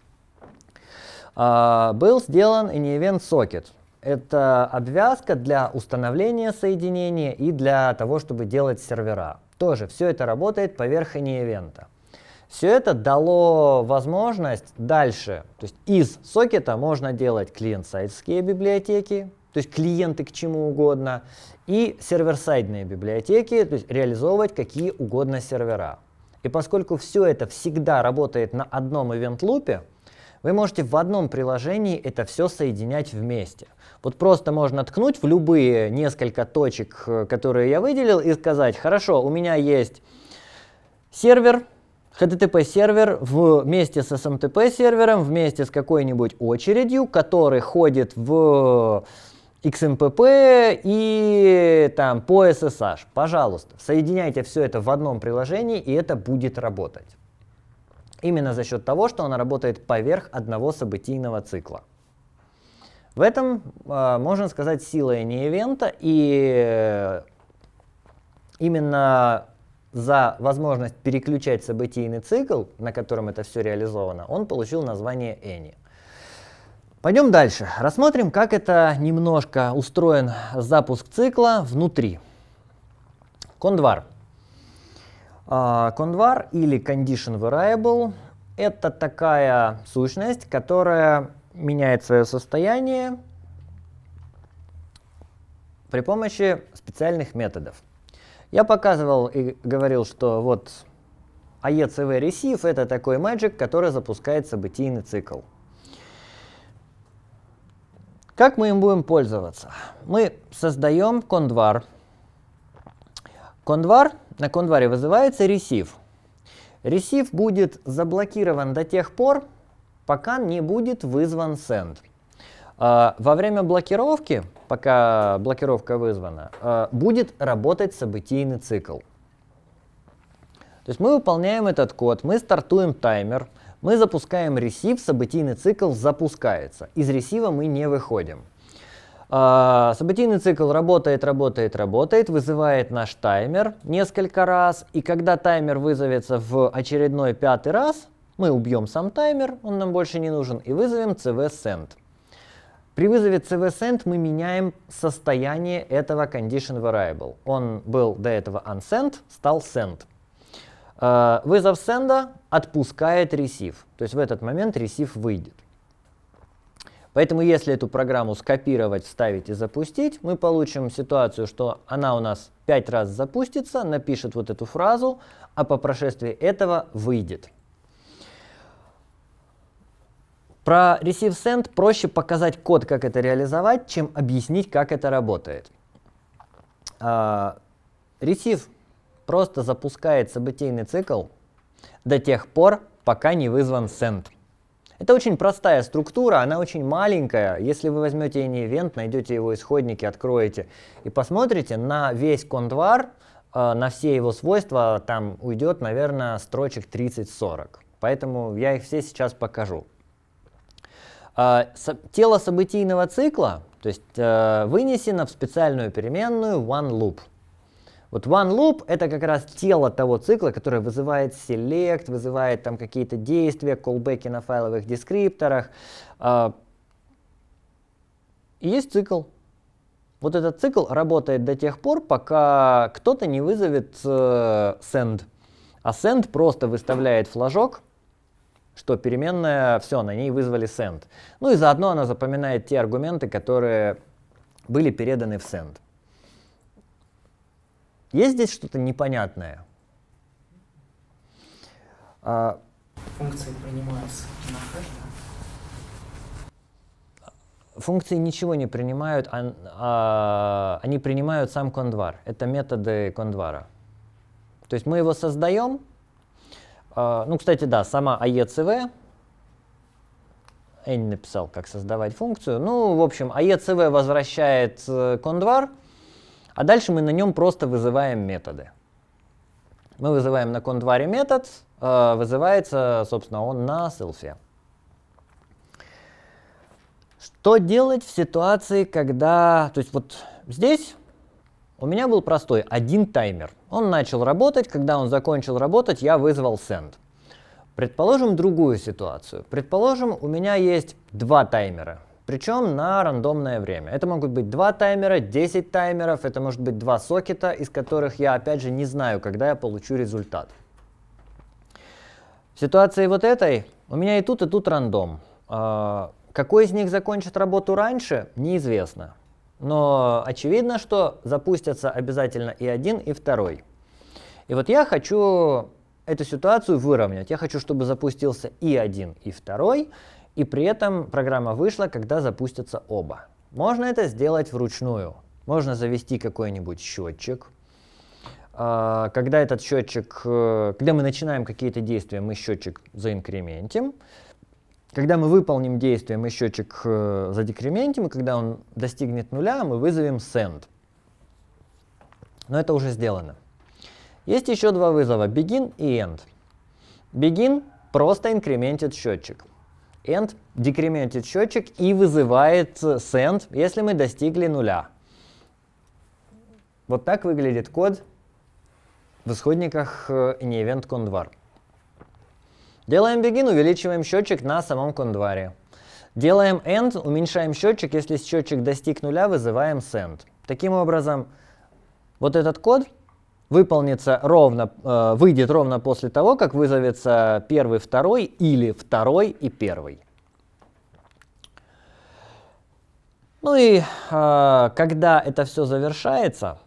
А, был сделан Inevent Socket. Это обвязка для установления соединения и для того, чтобы делать сервера. Тоже все это работает поверх Inevent. Все это дало возможность дальше, то есть из сокета можно делать клиент-сайдские библиотеки, то есть клиенты к чему угодно, и сервер-сайдные библиотеки, то есть реализовывать какие угодно сервера. И поскольку все это всегда работает на одном ивент-лупе, вы можете в одном приложении это все соединять вместе. Вот просто можно ткнуть в любые несколько точек, э, которые я выделил, и сказать, хорошо, у меня есть сервер, HTTP-сервер вместе с SMTP-сервером, вместе с какой-нибудь очередью, который ходит в XMPP и там по SSH. Пожалуйста, соединяйте все это в одном приложении, и это будет работать именно за счет того, что она работает поверх одного событийного цикла. В этом, э, можно сказать, сила не ивента, и э, именно за возможность переключать событийный цикл, на котором это все реализовано, он получил название Any. Пойдем дальше. Рассмотрим, как это немножко устроен запуск цикла внутри. Кондвар. А, конвар или Condition Variable – это такая сущность, которая меняет свое состояние при помощи специальных методов. Я показывал и говорил, что вот AECV Receive – это такой magic, который запускает событийный цикл. Как мы им будем пользоваться? Мы создаем кондвар. Кондвар на конваре вызывается ресив. Ресив будет заблокирован до тех пор, пока не будет вызван send. А, во время блокировки, пока блокировка вызвана, а, будет работать событийный цикл. То есть мы выполняем этот код, мы стартуем таймер, мы запускаем ресив, событийный цикл запускается. Из ресива мы не выходим. А, событийный цикл работает, работает, работает, вызывает наш таймер несколько раз, и когда таймер вызовется в очередной пятый раз, мы убьем сам таймер, он нам больше не нужен, и вызовем cvsend. При вызове cvsend мы меняем состояние этого condition variable. Он был до этого unsend, стал send. А, вызов send отпускает receive, то есть в этот момент receive выйдет. Поэтому если эту программу скопировать, вставить и запустить, мы получим ситуацию, что она у нас 5 раз запустится, напишет вот эту фразу, а по прошествии этого выйдет. Про receive send проще показать код, как это реализовать, чем объяснить, как это работает. А, receive просто запускает событийный цикл до тех пор, пока не вызван send. Это очень простая структура, она очень маленькая. Если вы возьмете AnyEvent, найдете его исходники, откроете и посмотрите на весь контвар, э, на все его свойства, там уйдет, наверное, строчек 30-40. Поэтому я их все сейчас покажу. Э, тело событийного цикла, то есть э, вынесено в специальную переменную one loop. Вот one loop это как раз тело того цикла, который вызывает select, вызывает там какие-то действия, колбеки на файловых дескрипторах. А, и есть цикл. Вот этот цикл работает до тех пор, пока кто-то не вызовет э, send. А send просто выставляет флажок, что переменная, все, на ней вызвали send. Ну и заодно она запоминает те аргументы, которые были переданы в send. Есть здесь что-то непонятное? А... Функции принимаются Функции ничего не принимают, а, а, они принимают сам кондвар. Это методы кондвара. То есть мы его создаем. А, ну, кстати, да, сама AECV, а Энни написал, как создавать функцию. Ну, в общем, AECV а возвращает э, кондвар, а дальше мы на нем просто вызываем методы. Мы вызываем на контваре метод, э, вызывается, собственно, он на селфи. Что делать в ситуации, когда... То есть вот здесь у меня был простой один таймер. Он начал работать, когда он закончил работать, я вызвал send. Предположим другую ситуацию. Предположим, у меня есть два таймера причем на рандомное время. Это могут быть два таймера, 10 таймеров, это может быть два сокета, из которых я опять же не знаю, когда я получу результат. В ситуации вот этой у меня и тут, и тут рандом. А, какой из них закончит работу раньше, неизвестно. Но очевидно, что запустятся обязательно и один, и второй. И вот я хочу эту ситуацию выровнять. Я хочу, чтобы запустился и один, и второй и при этом программа вышла, когда запустятся оба. Можно это сделать вручную. Можно завести какой-нибудь счетчик. А, когда этот счетчик, э, когда мы начинаем какие-то действия, мы счетчик заинкрементим. Когда мы выполним действие, мы счетчик э, задекрементим, и когда он достигнет нуля, мы вызовем send. Но это уже сделано. Есть еще два вызова, begin и end. Begin просто инкрементит счетчик end декрементит счетчик и вызывает send, если мы достигли нуля. Вот так выглядит код в исходниках э, не event convar. Делаем begin, увеличиваем счетчик на самом кондваре. Делаем end, уменьшаем счетчик, если счетчик достиг нуля, вызываем send. Таким образом, вот этот код выполнится ровно, э, выйдет ровно после того, как вызовется первый, второй или второй и первый. Ну и э, когда это все завершается,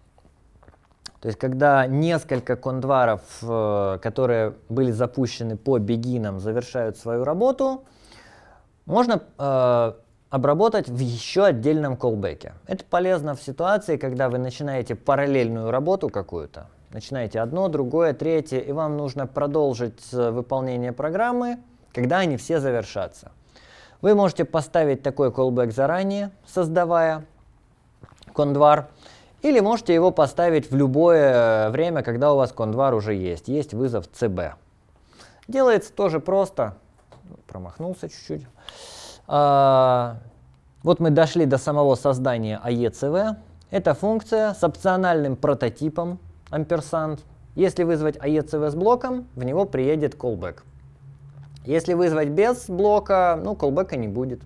то есть когда несколько кондваров, э, которые были запущены по бегинам, завершают свою работу, можно э, обработать в еще отдельном колбеке. Это полезно в ситуации, когда вы начинаете параллельную работу какую-то. Начинаете одно, другое, третье, и вам нужно продолжить э, выполнение программы, когда они все завершатся. Вы можете поставить такой callback заранее, создавая кондвар, или можете его поставить в любое э, время, когда у вас кондвар уже есть. Есть вызов CB. Делается тоже просто. Промахнулся чуть-чуть. А, вот мы дошли до самого создания AECV. А Это функция с опциональным прототипом ampersand. Если вызвать AECV а с блоком, в него приедет callback. Если вызвать без блока, ну, callback не будет.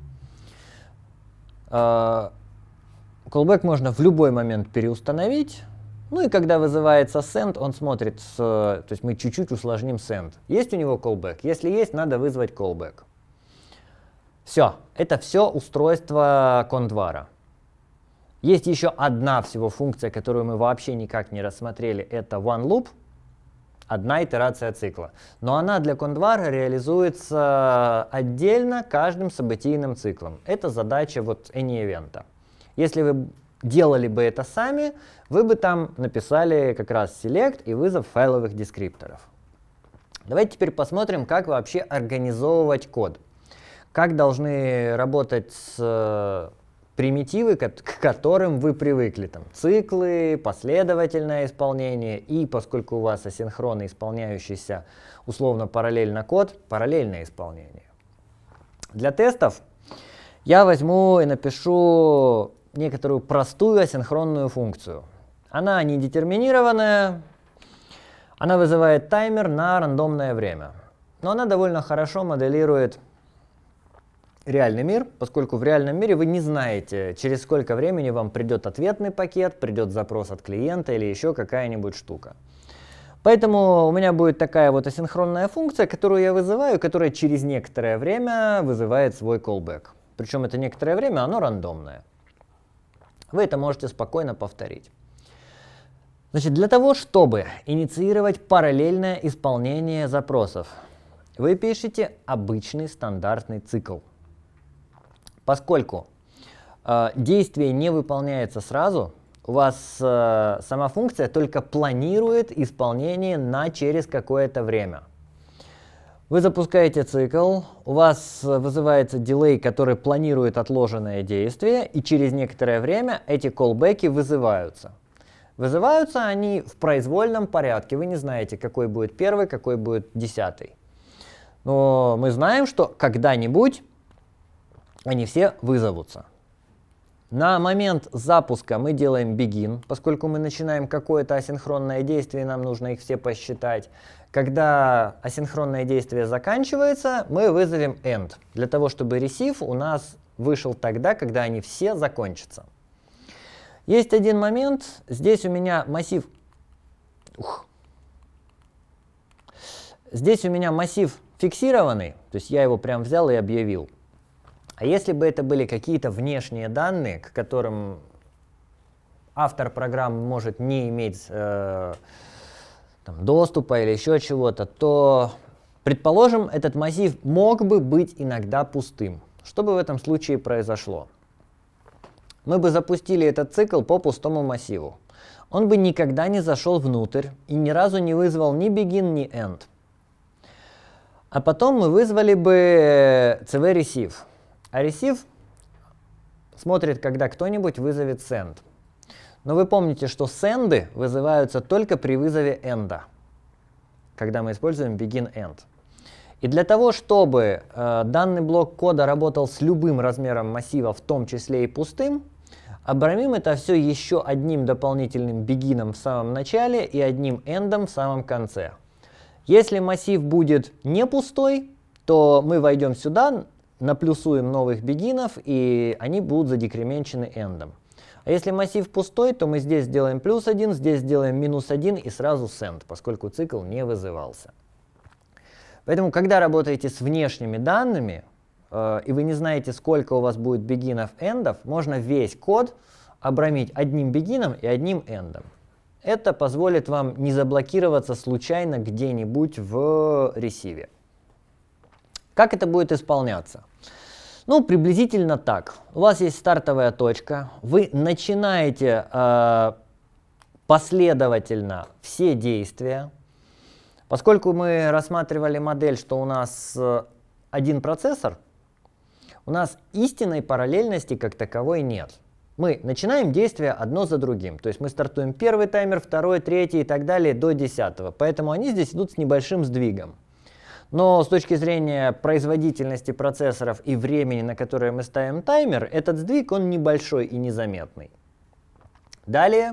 Callback можно в любой момент переустановить. Ну и когда вызывается send, он смотрит, с, то есть мы чуть-чуть усложним send. Есть у него callback? Если есть, надо вызвать callback. Все, это все устройство кондвара. Есть еще одна всего функция, которую мы вообще никак не рассмотрели, это one loop, одна итерация цикла. Но она для кондвара реализуется отдельно каждым событийным циклом. Это задача вот any event. Если вы делали бы это сами, вы бы там написали как раз select и вызов файловых дескрипторов. Давайте теперь посмотрим, как вообще организовывать код как должны работать с э, примитивы, к которым вы привыкли, там циклы, последовательное исполнение, и поскольку у вас асинхронно исполняющийся условно параллельно код, параллельное исполнение. Для тестов я возьму и напишу некоторую простую асинхронную функцию. Она недетерминированная, она вызывает таймер на рандомное время, но она довольно хорошо моделирует реальный мир, поскольку в реальном мире вы не знаете, через сколько времени вам придет ответный пакет, придет запрос от клиента или еще какая-нибудь штука. Поэтому у меня будет такая вот асинхронная функция, которую я вызываю, которая через некоторое время вызывает свой callback. Причем это некоторое время, оно рандомное. Вы это можете спокойно повторить. Значит, для того, чтобы инициировать параллельное исполнение запросов, вы пишете обычный стандартный цикл – Поскольку э, действие не выполняется сразу, у вас э, сама функция только планирует исполнение на через какое-то время. Вы запускаете цикл, у вас вызывается дилей, который планирует отложенное действие, и через некоторое время эти колбеки вызываются. Вызываются они в произвольном порядке, вы не знаете, какой будет первый, какой будет десятый. Но мы знаем, что когда-нибудь они все вызовутся. На момент запуска мы делаем begin, поскольку мы начинаем какое-то асинхронное действие, нам нужно их все посчитать. Когда асинхронное действие заканчивается, мы вызовем end, для того, чтобы receive у нас вышел тогда, когда они все закончатся. Есть один момент, здесь у меня массив... Ух. Здесь у меня массив фиксированный, то есть я его прям взял и объявил. А если бы это были какие-то внешние данные, к которым автор программы может не иметь э, там, доступа или еще чего-то, то, предположим, этот массив мог бы быть иногда пустым. Что бы в этом случае произошло? Мы бы запустили этот цикл по пустому массиву. Он бы никогда не зашел внутрь и ни разу не вызвал ни begin, ни end. А потом мы вызвали бы cv э, receive. А ресив смотрит, когда кто-нибудь вызовет send. Но вы помните, что сенды вызываются только при вызове end, когда мы используем begin-end. И для того, чтобы э, данный блок кода работал с любым размером массива, в том числе и пустым, обрамим это все еще одним дополнительным бегином в самом начале и одним эндом в самом конце. Если массив будет не пустой, то мы войдем сюда, наплюсуем новых бегинов, и они будут задекременчены эндом. А если массив пустой, то мы здесь сделаем плюс 1, здесь сделаем минус 1 и сразу send, поскольку цикл не вызывался. Поэтому, когда работаете с внешними данными, э, и вы не знаете, сколько у вас будет бегинов, эндов, можно весь код обрамить одним бегином и одним эндом. Это позволит вам не заблокироваться случайно где-нибудь в ресиве. Как это будет исполняться? Ну, приблизительно так. У вас есть стартовая точка, вы начинаете э, последовательно все действия. Поскольку мы рассматривали модель, что у нас э, один процессор, у нас истинной параллельности как таковой нет. Мы начинаем действия одно за другим. То есть мы стартуем первый таймер, второй, третий и так далее до десятого. Поэтому они здесь идут с небольшим сдвигом. Но с точки зрения производительности процессоров и времени, на которое мы ставим таймер, этот сдвиг он небольшой и незаметный. Далее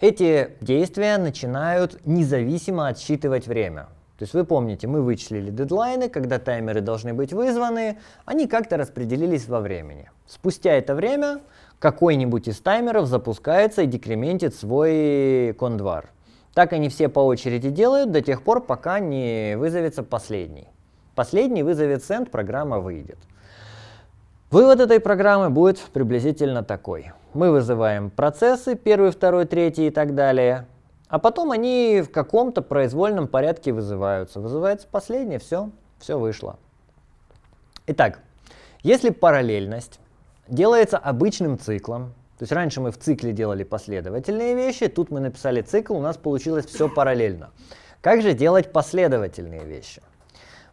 эти действия начинают независимо отсчитывать время. То есть вы помните, мы вычислили дедлайны, когда таймеры должны быть вызваны, они как-то распределились во времени. Спустя это время какой-нибудь из таймеров запускается и декрементит свой кондвар. Так они все по очереди делают до тех пор, пока не вызовется последний. Последний вызовет сент, программа выйдет. Вывод этой программы будет приблизительно такой. Мы вызываем процессы, первый, второй, третий и так далее, а потом они в каком-то произвольном порядке вызываются. Вызывается последний, все, все вышло. Итак, если параллельность делается обычным циклом, то есть раньше мы в цикле делали последовательные вещи, тут мы написали цикл, у нас получилось все параллельно. Как же делать последовательные вещи?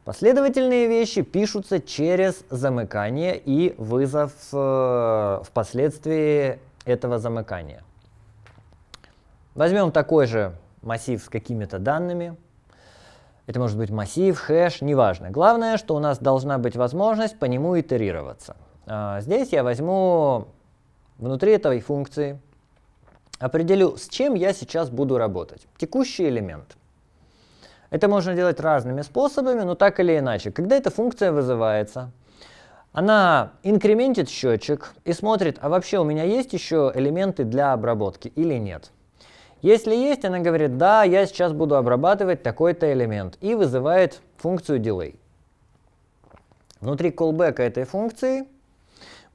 Последовательные вещи пишутся через замыкание и вызов э, впоследствии этого замыкания. Возьмем такой же массив с какими-то данными. Это может быть массив, хэш, неважно. Главное, что у нас должна быть возможность по нему итерироваться. Э, здесь я возьму Внутри этой функции определю, с чем я сейчас буду работать. Текущий элемент. Это можно делать разными способами, но так или иначе. Когда эта функция вызывается, она инкрементит счетчик и смотрит, а вообще у меня есть еще элементы для обработки или нет. Если есть, она говорит, да, я сейчас буду обрабатывать такой-то элемент и вызывает функцию delay. Внутри callback этой функции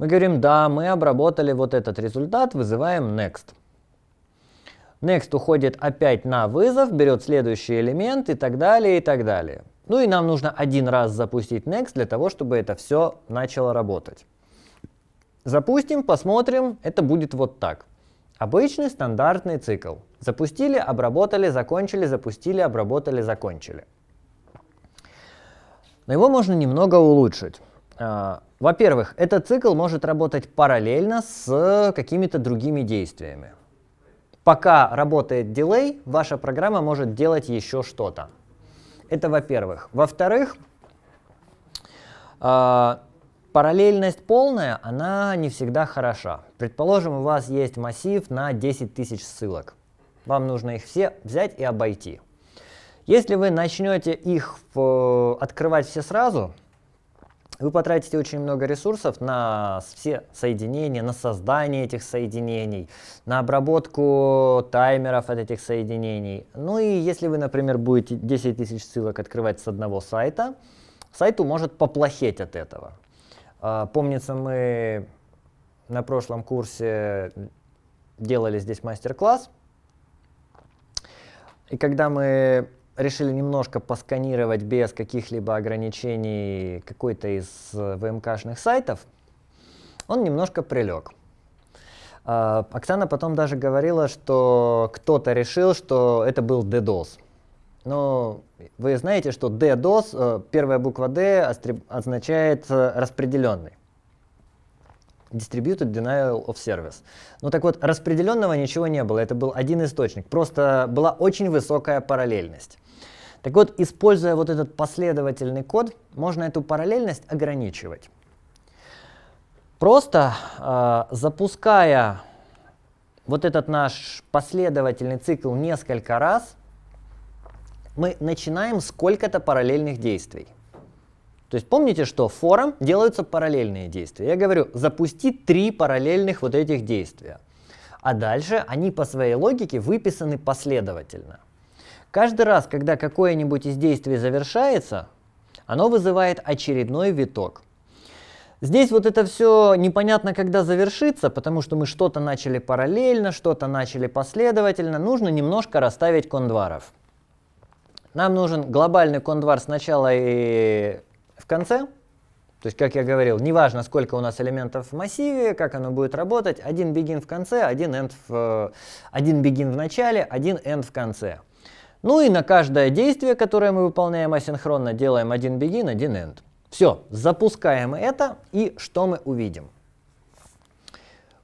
мы говорим, да, мы обработали вот этот результат, вызываем next. Next уходит опять на вызов, берет следующий элемент и так далее, и так далее. Ну и нам нужно один раз запустить next для того, чтобы это все начало работать. Запустим, посмотрим, это будет вот так. Обычный стандартный цикл. Запустили, обработали, закончили, запустили, обработали, закончили. Но его можно немного улучшить. А, во-первых, этот цикл может работать параллельно с какими-то другими действиями. Пока работает дилей, ваша программа может делать еще что-то. Это во-первых. Во-вторых, а, параллельность полная, она не всегда хороша. Предположим, у вас есть массив на 10 тысяч ссылок. Вам нужно их все взять и обойти. Если вы начнете их э, открывать все сразу, вы потратите очень много ресурсов на все соединения, на создание этих соединений, на обработку таймеров от этих соединений. Ну и если вы, например, будете 10 тысяч ссылок открывать с одного сайта, сайту может поплохеть от этого. А, помнится, мы на прошлом курсе делали здесь мастер-класс, и когда мы решили немножко посканировать без каких-либо ограничений какой-то из э, ВМКшных сайтов, он немножко прилег. А, Оксана потом даже говорила, что кто-то решил, что это был DDoS. Но вы знаете, что DDoS, э, первая буква D означает э, распределенный. Distributed Denial of Service. Ну так вот, распределенного ничего не было, это был один источник, просто была очень высокая параллельность. Так вот, используя вот этот последовательный код, можно эту параллельность ограничивать. Просто э, запуская вот этот наш последовательный цикл несколько раз, мы начинаем сколько-то параллельных действий. То есть помните, что фором делаются параллельные действия. Я говорю, запусти три параллельных вот этих действия. А дальше они по своей логике выписаны последовательно. Каждый раз, когда какое-нибудь из действий завершается, оно вызывает очередной виток. Здесь вот это все непонятно, когда завершится, потому что мы что-то начали параллельно, что-то начали последовательно. Нужно немножко расставить кондваров. Нам нужен глобальный кондвар сначала и в конце, то есть, как я говорил, неважно, сколько у нас элементов в массиве, как оно будет работать, один begin в конце, один end в, э, один begin в начале, один end в конце. Ну и на каждое действие, которое мы выполняем асинхронно, делаем один begin, один end. Все, запускаем это, и что мы увидим?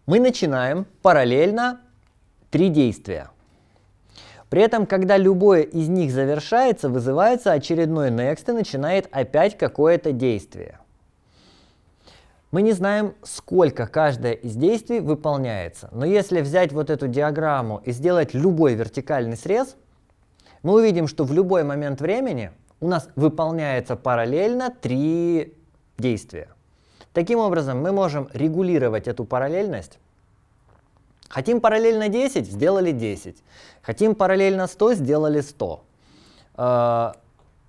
Мы начинаем параллельно три действия – при этом, когда любое из них завершается, вызывается очередной next и начинает опять какое-то действие. Мы не знаем, сколько каждое из действий выполняется, но если взять вот эту диаграмму и сделать любой вертикальный срез, мы увидим, что в любой момент времени у нас выполняется параллельно три действия. Таким образом, мы можем регулировать эту параллельность Хотим параллельно 10, сделали 10. Хотим параллельно 100, сделали 100. Э,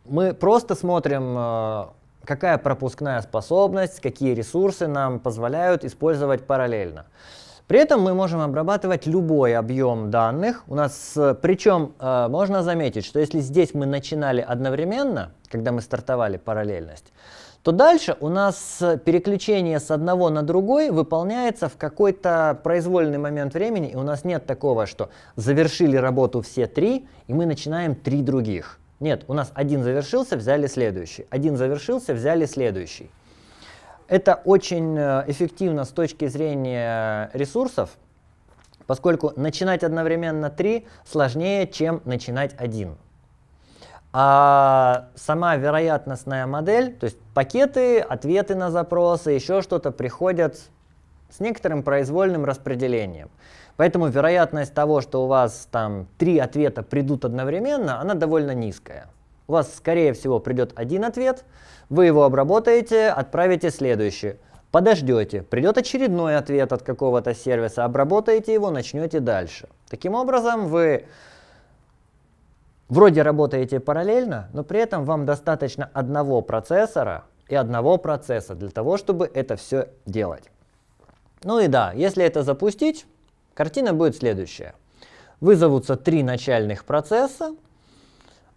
мы просто смотрим, э, какая пропускная способность, какие ресурсы нам позволяют использовать параллельно. При этом мы можем обрабатывать любой объем данных. У нас, причем э, можно заметить, что если здесь мы начинали одновременно, когда мы стартовали параллельность, то дальше у нас переключение с одного на другой выполняется в какой-то произвольный момент времени, и у нас нет такого, что завершили работу все три, и мы начинаем три других. Нет, у нас один завершился, взяли следующий. Один завершился, взяли следующий. Это очень э, эффективно с точки зрения ресурсов, поскольку начинать одновременно три сложнее, чем начинать один. А сама вероятностная модель, то есть пакеты, ответы на запросы, еще что-то приходят с некоторым произвольным распределением. Поэтому вероятность того, что у вас там три ответа придут одновременно, она довольно низкая. У вас, скорее всего, придет один ответ, вы его обработаете, отправите следующий. Подождете, придет очередной ответ от какого-то сервиса, обработаете его, начнете дальше. Таким образом, вы Вроде работаете параллельно, но при этом вам достаточно одного процессора и одного процесса для того, чтобы это все делать. Ну и да, если это запустить, картина будет следующая. Вызовутся три начальных процесса,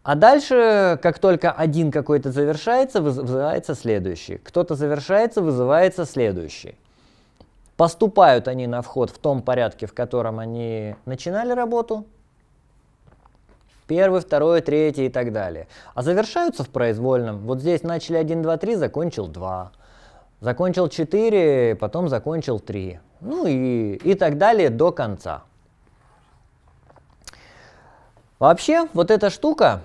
а дальше, как только один какой-то завершается, вызывается следующий. Кто-то завершается, вызывается следующий. Поступают они на вход в том порядке, в котором они начинали работу, первый, второй, третий и так далее. А завершаются в произвольном. Вот здесь начали 1, 2, 3, закончил 2. Закончил 4, потом закончил 3. Ну и, и так далее до конца. Вообще, вот эта штука,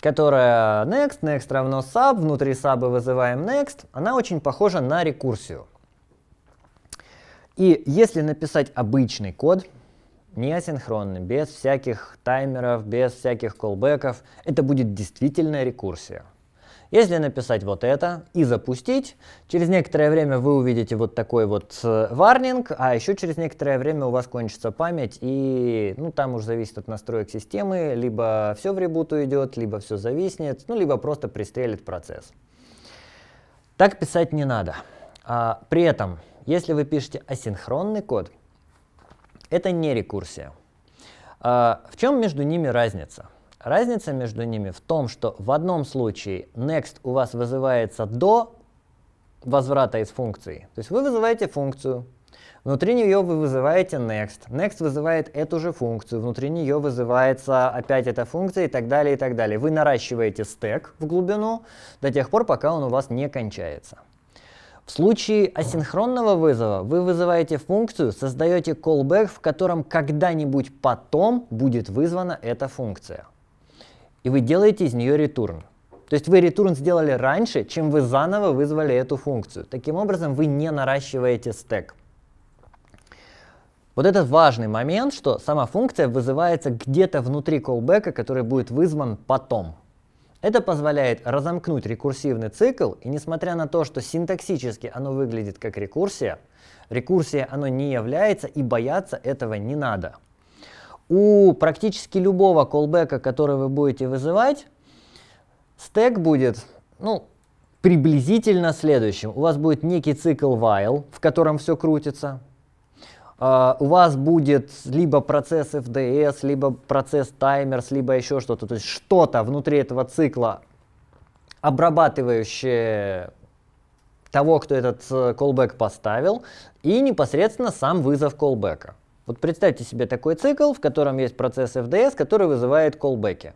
которая next, next равно sub, внутри сабы вызываем next, она очень похожа на рекурсию. И если написать обычный код, не асинхронно, без всяких таймеров, без всяких колбеков. Это будет действительно рекурсия. Если написать вот это и запустить, через некоторое время вы увидите вот такой вот э, варнинг, а еще через некоторое время у вас кончится память, и ну, там уже зависит от настроек системы, либо все в ребуту идет, либо все зависнет, ну, либо просто пристрелит процесс. Так писать не надо. А, при этом, если вы пишете асинхронный код, это не рекурсия. А, в чем между ними разница? Разница между ними в том, что в одном случае next у вас вызывается до возврата из функции. То есть вы вызываете функцию, внутри нее вы вызываете next. Next вызывает эту же функцию, внутри нее вызывается опять эта функция и так далее, и так далее. Вы наращиваете стек в глубину до тех пор, пока он у вас не кончается. В случае асинхронного вызова вы вызываете функцию, создаете callback, в котором когда-нибудь потом будет вызвана эта функция. И вы делаете из нее return. То есть вы return сделали раньше, чем вы заново вызвали эту функцию. Таким образом, вы не наращиваете стек. Вот этот важный момент, что сама функция вызывается где-то внутри callback, который будет вызван потом. Это позволяет разомкнуть рекурсивный цикл, и несмотря на то, что синтаксически оно выглядит как рекурсия, рекурсия оно не является, и бояться этого не надо. У практически любого колбека, который вы будете вызывать, стек будет ну, приблизительно следующим. У вас будет некий цикл while, в котором все крутится, а, у вас будет либо процесс FDS, либо процесс таймерс, либо еще что-то. То есть что-то внутри этого цикла, обрабатывающее того, кто этот э, callback поставил, и непосредственно сам вызов callback. Вот представьте себе такой цикл, в котором есть процесс FDS, который вызывает callback.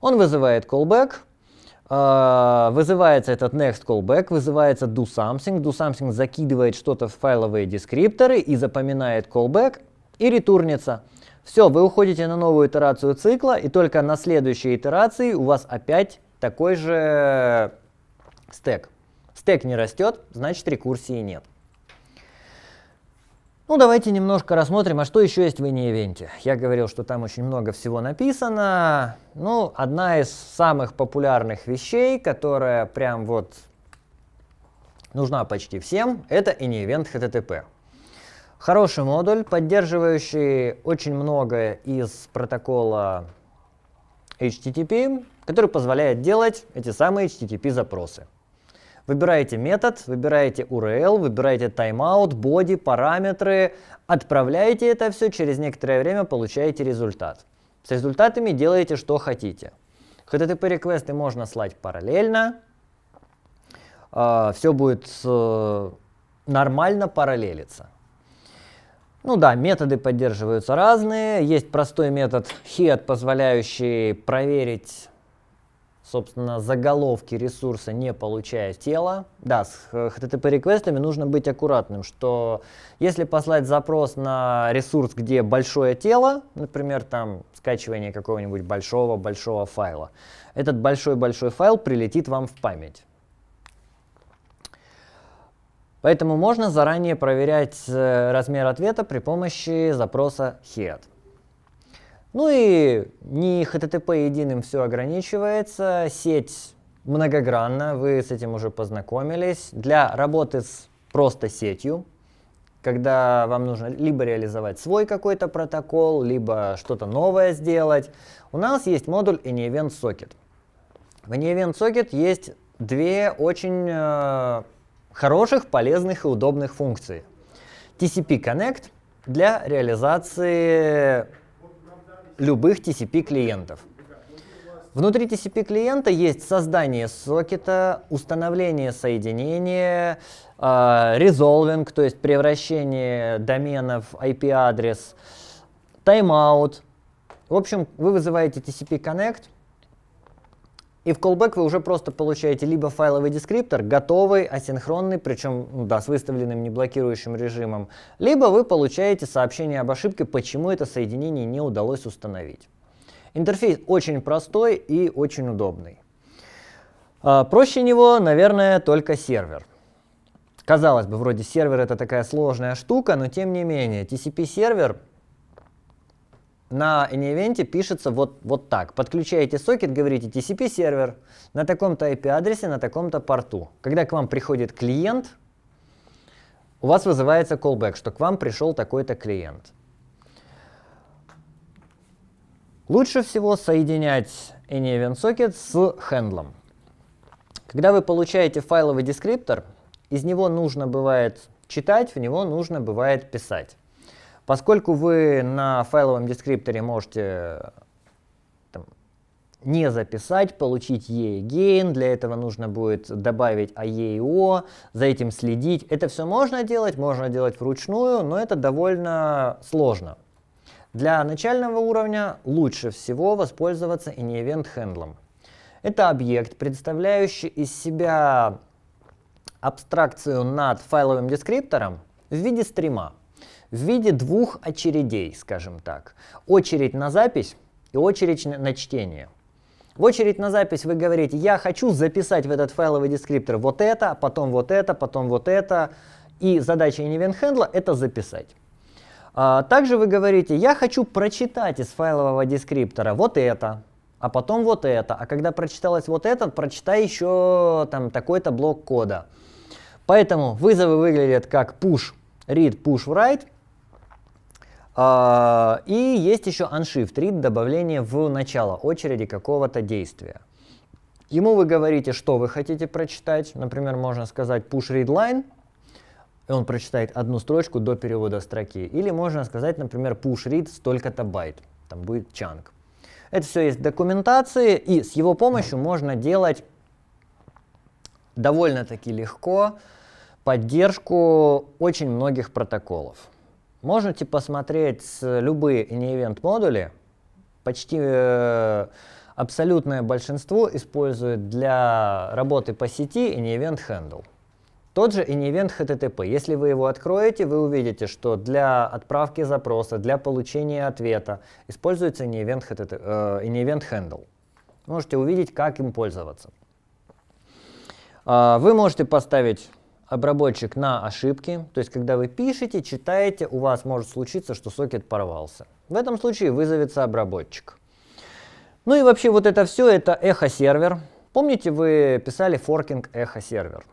Он вызывает callback, а, вызывается этот next callback, вызывается do something, do something закидывает что-то в файловые дескрипторы и запоминает callback и ретурнится. Все, вы уходите на новую итерацию цикла, и только на следующей итерации у вас опять такой же стек. Стек не растет, значит рекурсии нет. Ну, давайте немножко рассмотрим, а что еще есть в инеевенте. Я говорил, что там очень много всего написано. Ну, одна из самых популярных вещей, которая прям вот нужна почти всем, это инеевент HTTP. Хороший модуль, поддерживающий очень многое из протокола HTTP, который позволяет делать эти самые HTTP-запросы. Выбираете метод, выбираете URL, выбираете тайм-аут, боди, параметры, отправляете это все, через некоторое время получаете результат. С результатами делаете что хотите. HTTP-реквесты можно слать параллельно, а, все будет э, нормально параллелиться. Ну да, методы поддерживаются разные. Есть простой метод head, позволяющий проверить собственно, заголовки ресурса, не получая тело. Да, с HTTP-реквестами нужно быть аккуратным, что если послать запрос на ресурс, где большое тело, например, там скачивание какого-нибудь большого-большого файла, этот большой-большой файл прилетит вам в память. Поэтому можно заранее проверять размер ответа при помощи запроса head. Ну и не HTTP единым все ограничивается, сеть многогранна, вы с этим уже познакомились. Для работы с просто сетью, когда вам нужно либо реализовать свой какой-то протокол, либо что-то новое сделать, у нас есть модуль AnyEvent Socket. В AnyEvent Socket есть две очень э, хороших, полезных и удобных функции. TCP Connect для реализации любых TCP-клиентов. Внутри TCP-клиента есть создание сокета, установление соединения, а, резолвинг, то есть превращение доменов IP-адрес, тайм-аут. В общем, вы вызываете TCP Connect – и в callback вы уже просто получаете либо файловый дескриптор, готовый, асинхронный, причем ну да, с выставленным неблокирующим режимом, либо вы получаете сообщение об ошибке, почему это соединение не удалось установить. Интерфейс очень простой и очень удобный. А, проще него, наверное, только сервер. Казалось бы, вроде сервер это такая сложная штука, но тем не менее, TCP-сервер на AnyEvent пишется вот, вот так. Подключаете сокет, говорите TCP сервер на таком-то IP-адресе, на таком-то порту. Когда к вам приходит клиент, у вас вызывается callback, что к вам пришел такой-то клиент. Лучше всего соединять AnyEvent сокет с хендлом. Когда вы получаете файловый дескриптор, из него нужно бывает читать, в него нужно бывает писать. Поскольку вы на файловом дескрипторе можете там, не записать, получить EGain, для этого нужно будет добавить AEIO, за этим следить. Это все можно делать, можно делать вручную, но это довольно сложно. Для начального уровня лучше всего воспользоваться InEvent Handler. Это объект, представляющий из себя абстракцию над файловым дескриптором в виде стрима в виде двух очередей, скажем так. Очередь на запись и очередь на чтение. В очередь на запись вы говорите, я хочу записать в этот файловый дескриптор вот это, потом вот это, потом вот это. И задача event handler это записать. А, также вы говорите, я хочу прочитать из файлового дескриптора вот это, а потом вот это. А когда прочиталось вот это, прочитай еще там такой-то блок кода. Поэтому вызовы выглядят как push, read, push, write. А, и есть еще unshift read, добавление в начало очереди какого-то действия. Ему вы говорите, что вы хотите прочитать. Например, можно сказать push read line, и он прочитает одну строчку до перевода строки. Или можно сказать, например, push read столько-то байт, там будет чанг. Это все есть в документации, и с его помощью можно делать довольно-таки легко поддержку очень многих протоколов. Можете посмотреть любые неивент модули. Почти э, абсолютное большинство использует для работы по сети InEvent Handle. Тот же InEvent HTTP. Если вы его откроете, вы увидите, что для отправки запроса, для получения ответа используется InEvent, HTTP, э, Handle. Можете увидеть, как им пользоваться. А, вы можете поставить обработчик на ошибки. То есть, когда вы пишете, читаете, у вас может случиться, что сокет порвался. В этом случае вызовется обработчик. Ну и вообще вот это все, это эхо-сервер. Помните, вы писали форкинг эхо-сервер,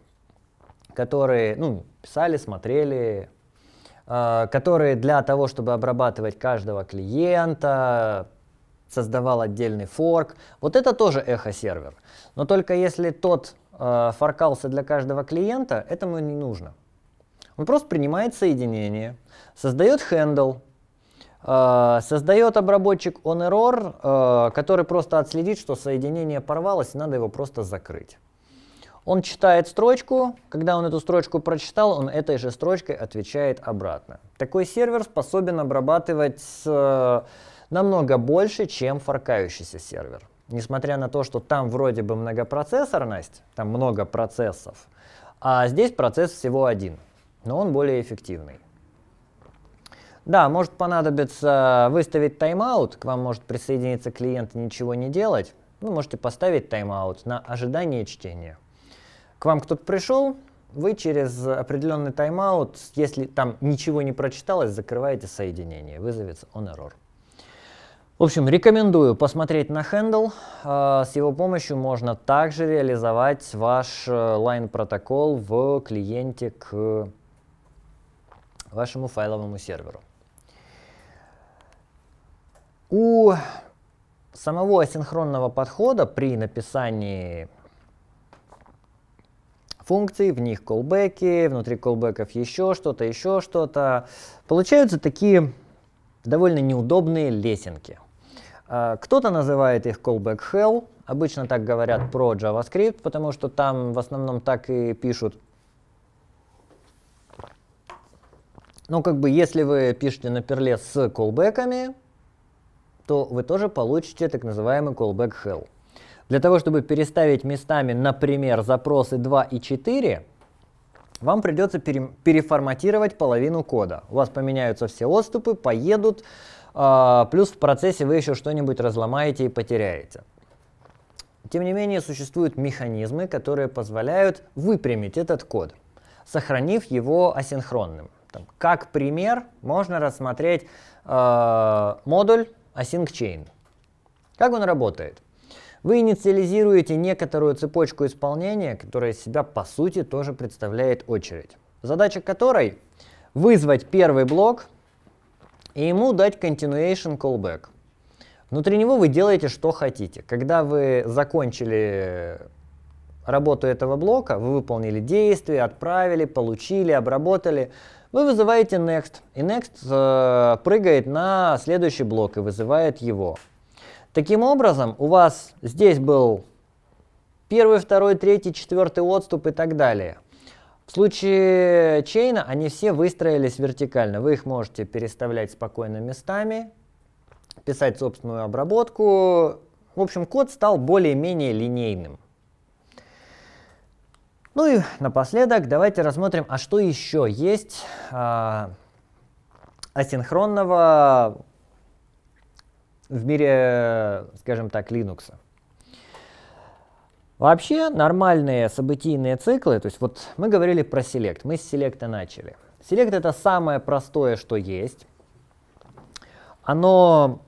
который ну, писали, смотрели, э, а, которые для того, чтобы обрабатывать каждого клиента, создавал отдельный форк. Вот это тоже эхо-сервер. Но только если тот э, форкался для каждого клиента, этому не нужно. Он просто принимает соединение, создает хендл, э, создает обработчик on-error, э, который просто отследит, что соединение порвалось, и надо его просто закрыть. Он читает строчку, когда он эту строчку прочитал, он этой же строчкой отвечает обратно. Такой сервер способен обрабатывать э, намного больше, чем форкающийся сервер несмотря на то, что там вроде бы многопроцессорность, там много процессов, а здесь процесс всего один, но он более эффективный. Да, может понадобиться выставить тайм-аут, к вам может присоединиться клиент и ничего не делать. Вы ну, можете поставить тайм-аут на ожидание чтения. К вам кто-то пришел, вы через определенный тайм-аут, если там ничего не прочиталось, закрываете соединение, вызовется on error. В общем, рекомендую посмотреть на Handle. А, с его помощью можно также реализовать ваш Line э, протокол в клиенте к вашему файловому серверу. У самого асинхронного подхода при написании функций, в них колбеки, внутри колбеков еще что-то, еще что-то, получаются такие довольно неудобные лесенки – а, кто-то называет их callback hell. Обычно так говорят про JavaScript, потому что там в основном так и пишут. Но ну, как бы если вы пишете на перле с колбеками, то вы тоже получите так называемый callback hell. Для того, чтобы переставить местами, например, запросы 2 и 4, вам придется переформатировать половину кода. У вас поменяются все отступы, поедут, а, плюс в процессе вы еще что-нибудь разломаете и потеряете. Тем не менее, существуют механизмы, которые позволяют выпрямить этот код, сохранив его асинхронным. Там, как пример можно рассмотреть э, модуль AsyncChain. Как он работает? Вы инициализируете некоторую цепочку исполнения, которая из себя по сути тоже представляет очередь, задача которой вызвать первый блок и ему дать continuation callback. Внутри него вы делаете, что хотите. Когда вы закончили работу этого блока, вы выполнили действие, отправили, получили, обработали, вы вызываете next, и next э, прыгает на следующий блок и вызывает его. Таким образом, у вас здесь был первый, второй, третий, четвертый отступ и так далее – в случае чейна они все выстроились вертикально. Вы их можете переставлять спокойно местами, писать собственную обработку. В общем, код стал более-менее линейным. Ну и напоследок давайте рассмотрим, а что еще есть а, асинхронного в мире, скажем так, Linux. Вообще нормальные событийные циклы, то есть вот мы говорили про селект, мы с селекта начали. Селект это самое простое, что есть. Оно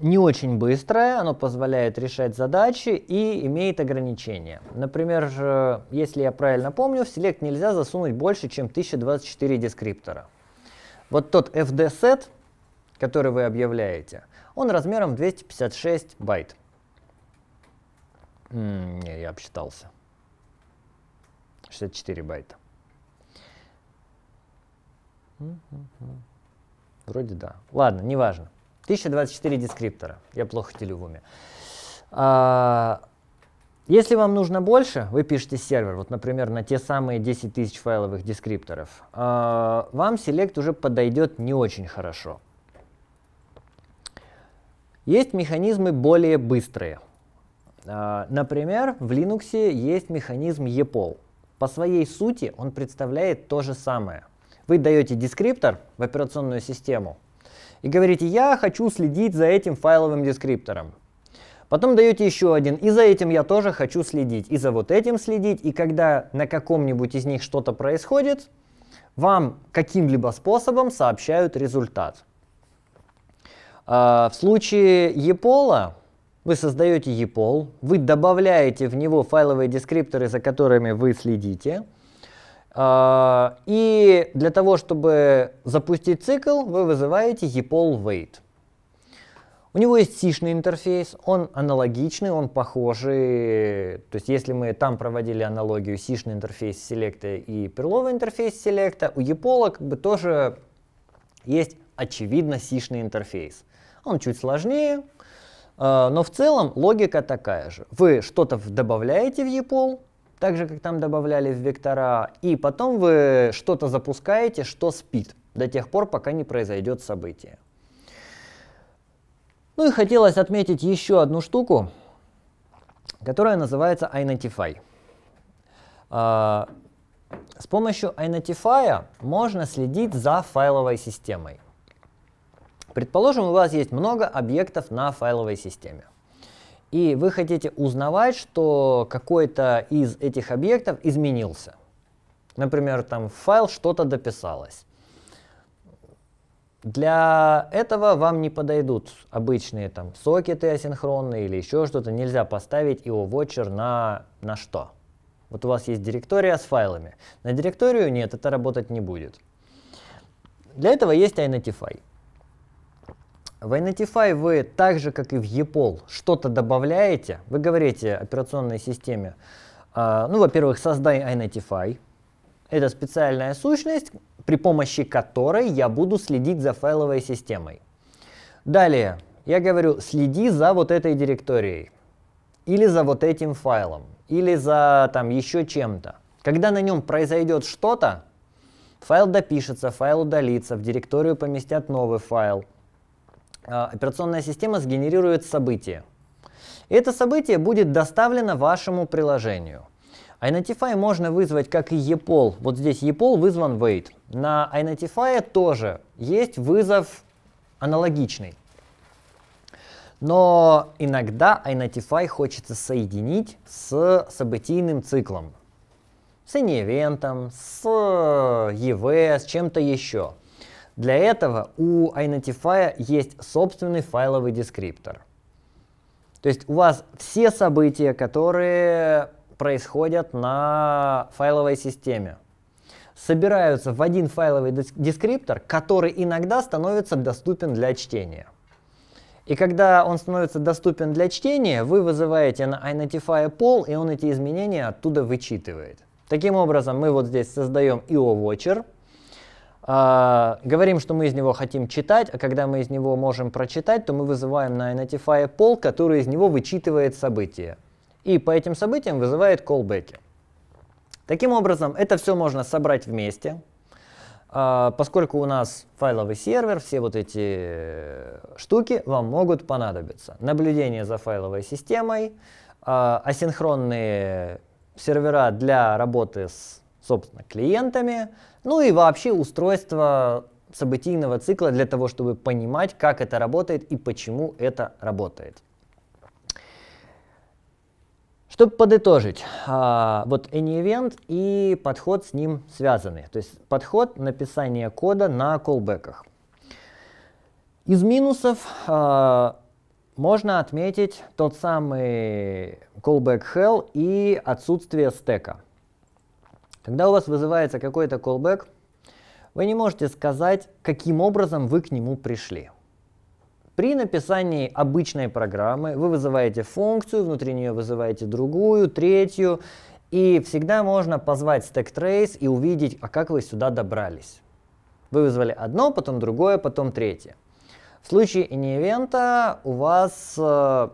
не очень быстрое, оно позволяет решать задачи и имеет ограничения. Например, если я правильно помню, в селект нельзя засунуть больше, чем 1024 дескриптора. Вот тот FD-сет, который вы объявляете, он размером 256 байт не, я обсчитался. 64 байта. Вроде да. Ладно, неважно. 1024 дескриптора. Я плохо телю в уме. А, если вам нужно больше, вы пишете сервер, вот, например, на те самые 10 тысяч файловых дескрипторов, а, вам Select уже подойдет не очень хорошо. Есть механизмы более быстрые. А, например, в Linux есть механизм EPOL. По своей сути он представляет то же самое. Вы даете дескриптор в операционную систему и говорите, я хочу следить за этим файловым дескриптором. Потом даете еще один, и за этим я тоже хочу следить, и за вот этим следить, и когда на каком-нибудь из них что-то происходит, вам каким-либо способом сообщают результат. А, в случае EPOL вы создаете EPOL, вы добавляете в него файловые дескрипторы, за которыми вы следите. А, и для того, чтобы запустить цикл, вы вызываете EPOL wait. У него есть сишный интерфейс, он аналогичный, он похожий. То есть если мы там проводили аналогию сишный интерфейс селекта и перловый интерфейс селекта, у EPOL как бы тоже есть очевидно сишный интерфейс. Он чуть сложнее, а, но в целом логика такая же. Вы что-то добавляете в epoll так же, как там добавляли в вектора, и потом вы что-то запускаете, что спит до тех пор, пока не произойдет событие. Ну и хотелось отметить еще одну штуку, которая называется Identify. А, с помощью Identify можно следить за файловой системой. Предположим, у вас есть много объектов на файловой системе. И вы хотите узнавать, что какой-то из этих объектов изменился. Например, там в файл что-то дописалось. Для этого вам не подойдут обычные там сокеты асинхронные или еще что-то. Нельзя поставить его watcher на, на что. Вот у вас есть директория с файлами. На директорию нет, это работать не будет. Для этого есть Identify. В Identify вы так же, как и в EPOL, что-то добавляете. Вы говорите операционной системе, а, ну, во-первых, создай Identify. Это специальная сущность, при помощи которой я буду следить за файловой системой. Далее, я говорю, следи за вот этой директорией, или за вот этим файлом, или за там еще чем-то. Когда на нем произойдет что-то, файл допишется, файл удалится, в директорию поместят новый файл – а, операционная система сгенерирует событие. это событие будет доставлено вашему приложению. Identify можно вызвать как и ePol. Вот здесь ePol вызван wait. На Identify тоже есть вызов аналогичный. Но иногда Identify хочется соединить с событийным циклом. С иневентом, с EV, э, с чем-то еще. Для этого у Identify есть собственный файловый дескриптор. То есть у вас все события, которые происходят на файловой системе, собираются в один файловый дескриптор, который иногда становится доступен для чтения. И когда он становится доступен для чтения, вы вызываете на Identify пол, и он эти изменения оттуда вычитывает. Таким образом, мы вот здесь создаем IO Watcher, Uh, говорим, что мы из него хотим читать, а когда мы из него можем прочитать, то мы вызываем на Identify пол, который из него вычитывает события. И по этим событиям вызывает колбеки. Таким образом, это все можно собрать вместе. Uh, поскольку у нас файловый сервер, все вот эти э, штуки вам могут понадобиться. Наблюдение за файловой системой, uh, асинхронные сервера для работы с собственно, клиентами, ну и вообще устройство событийного цикла для того, чтобы понимать, как это работает и почему это работает. Чтобы подытожить, а, вот any event и подход с ним связаны. То есть подход написания кода на колбеках. Из минусов а, можно отметить тот самый callback hell и отсутствие стека. Когда у вас вызывается какой-то callback, вы не можете сказать, каким образом вы к нему пришли. При написании обычной программы вы вызываете функцию, внутри нее вызываете другую, третью, и всегда можно позвать stack trace и увидеть, а как вы сюда добрались. Вы вызвали одно, потом другое, потом третье. В случае инивента у вас э,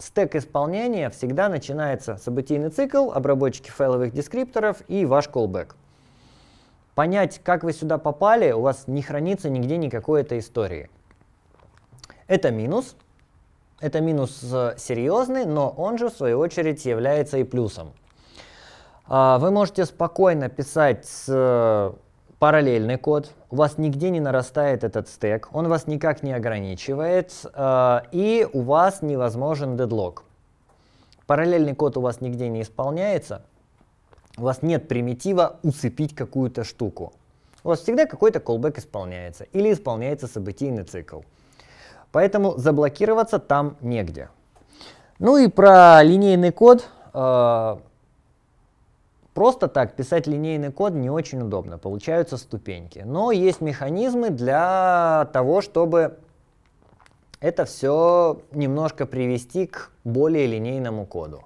стек исполнения всегда начинается событийный цикл, обработчики файловых дескрипторов и ваш callback. Понять, как вы сюда попали, у вас не хранится нигде никакой этой истории. Это минус. Это минус э, серьезный, но он же в свою очередь является и плюсом. А, вы можете спокойно писать с э, параллельный код, у вас нигде не нарастает этот стек, он вас никак не ограничивает, э, и у вас невозможен дедлог. Параллельный код у вас нигде не исполняется, у вас нет примитива уцепить какую-то штуку. У вас всегда какой-то callback исполняется или исполняется событийный цикл. Поэтому заблокироваться там негде. Ну и про линейный код. Э, Просто так писать линейный код не очень удобно, получаются ступеньки. Но есть механизмы для того, чтобы это все немножко привести к более линейному коду.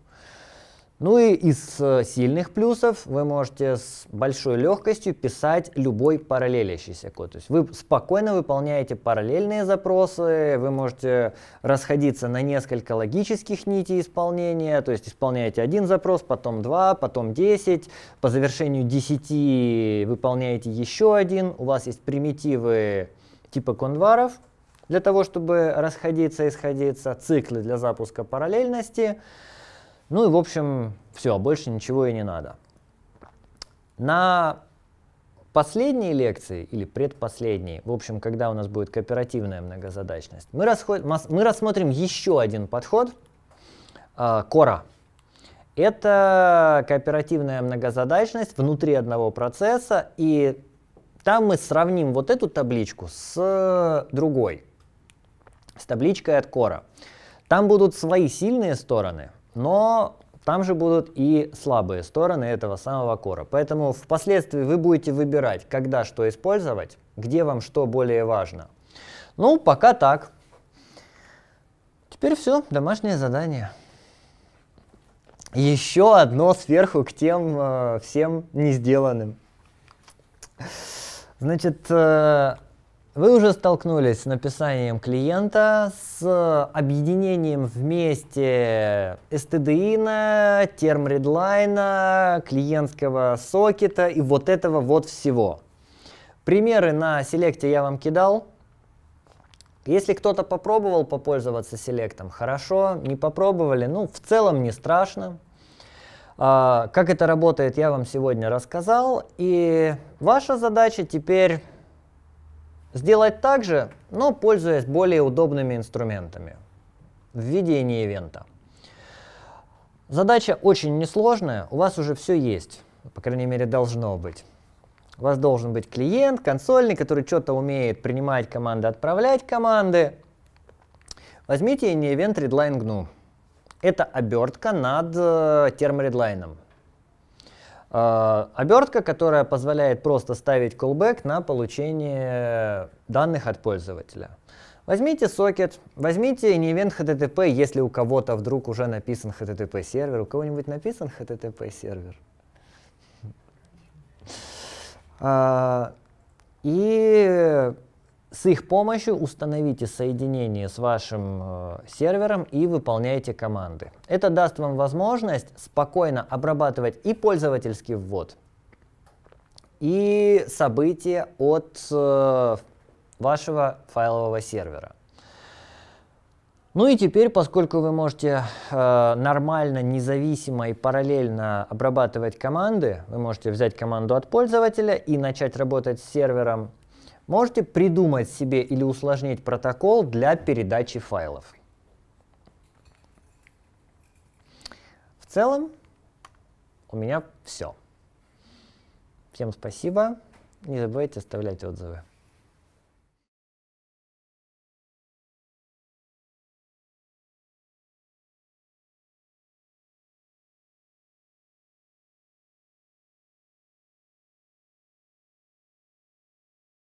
Ну и из э, сильных плюсов вы можете с большой легкостью писать любой параллелящийся код. То есть вы спокойно выполняете параллельные запросы, вы можете расходиться на несколько логических нитей исполнения, то есть исполняете один запрос, потом два, потом десять, по завершению десяти выполняете еще один, у вас есть примитивы типа конваров, для того, чтобы расходиться и сходиться, циклы для запуска параллельности, ну и, в общем, все, больше ничего и не надо. На последней лекции или предпоследней, в общем, когда у нас будет кооперативная многозадачность, мы, расход... мы рассмотрим еще один подход а, Кора. Э, Это кооперативная многозадачность внутри одного процесса, и там мы сравним вот эту табличку с другой, с табличкой от Кора. Там будут свои сильные стороны, но там же будут и слабые стороны этого самого кора. Поэтому впоследствии вы будете выбирать, когда что использовать, где вам что более важно. Ну, пока так. Теперь все, домашнее задание. Еще одно сверху к тем э, всем не сделанным. Значит, э, вы уже столкнулись с написанием клиента, с объединением вместе STDIN, термредлайна, клиентского сокета и вот этого вот всего. Примеры на селекте я вам кидал. Если кто-то попробовал попользоваться селектом, хорошо, не попробовали, ну, в целом не страшно. А, как это работает, я вам сегодня рассказал. И ваша задача теперь Сделать так же, но пользуясь более удобными инструментами в введении ивента. Задача очень несложная, у вас уже все есть, по крайней мере должно быть. У вас должен быть клиент, консольный, который что-то умеет принимать команды, отправлять команды. Возьмите не event readline GNU. Это обертка над э, терморедлайном. Э, обертка, которая позволяет просто ставить callback на получение данных от пользователя. Возьмите сокет, возьмите не event HTTP, если у кого-то вдруг уже написан HTTP сервер, у кого-нибудь написан HTTP сервер. А, и с их помощью установите соединение с вашим э, сервером и выполняйте команды. Это даст вам возможность спокойно обрабатывать и пользовательский ввод, и события от э, вашего файлового сервера. Ну и теперь, поскольку вы можете э, нормально, независимо и параллельно обрабатывать команды, вы можете взять команду от пользователя и начать работать с сервером, можете придумать себе или усложнить протокол для передачи файлов. В целом у меня все. Всем спасибо. Не забывайте оставлять отзывы.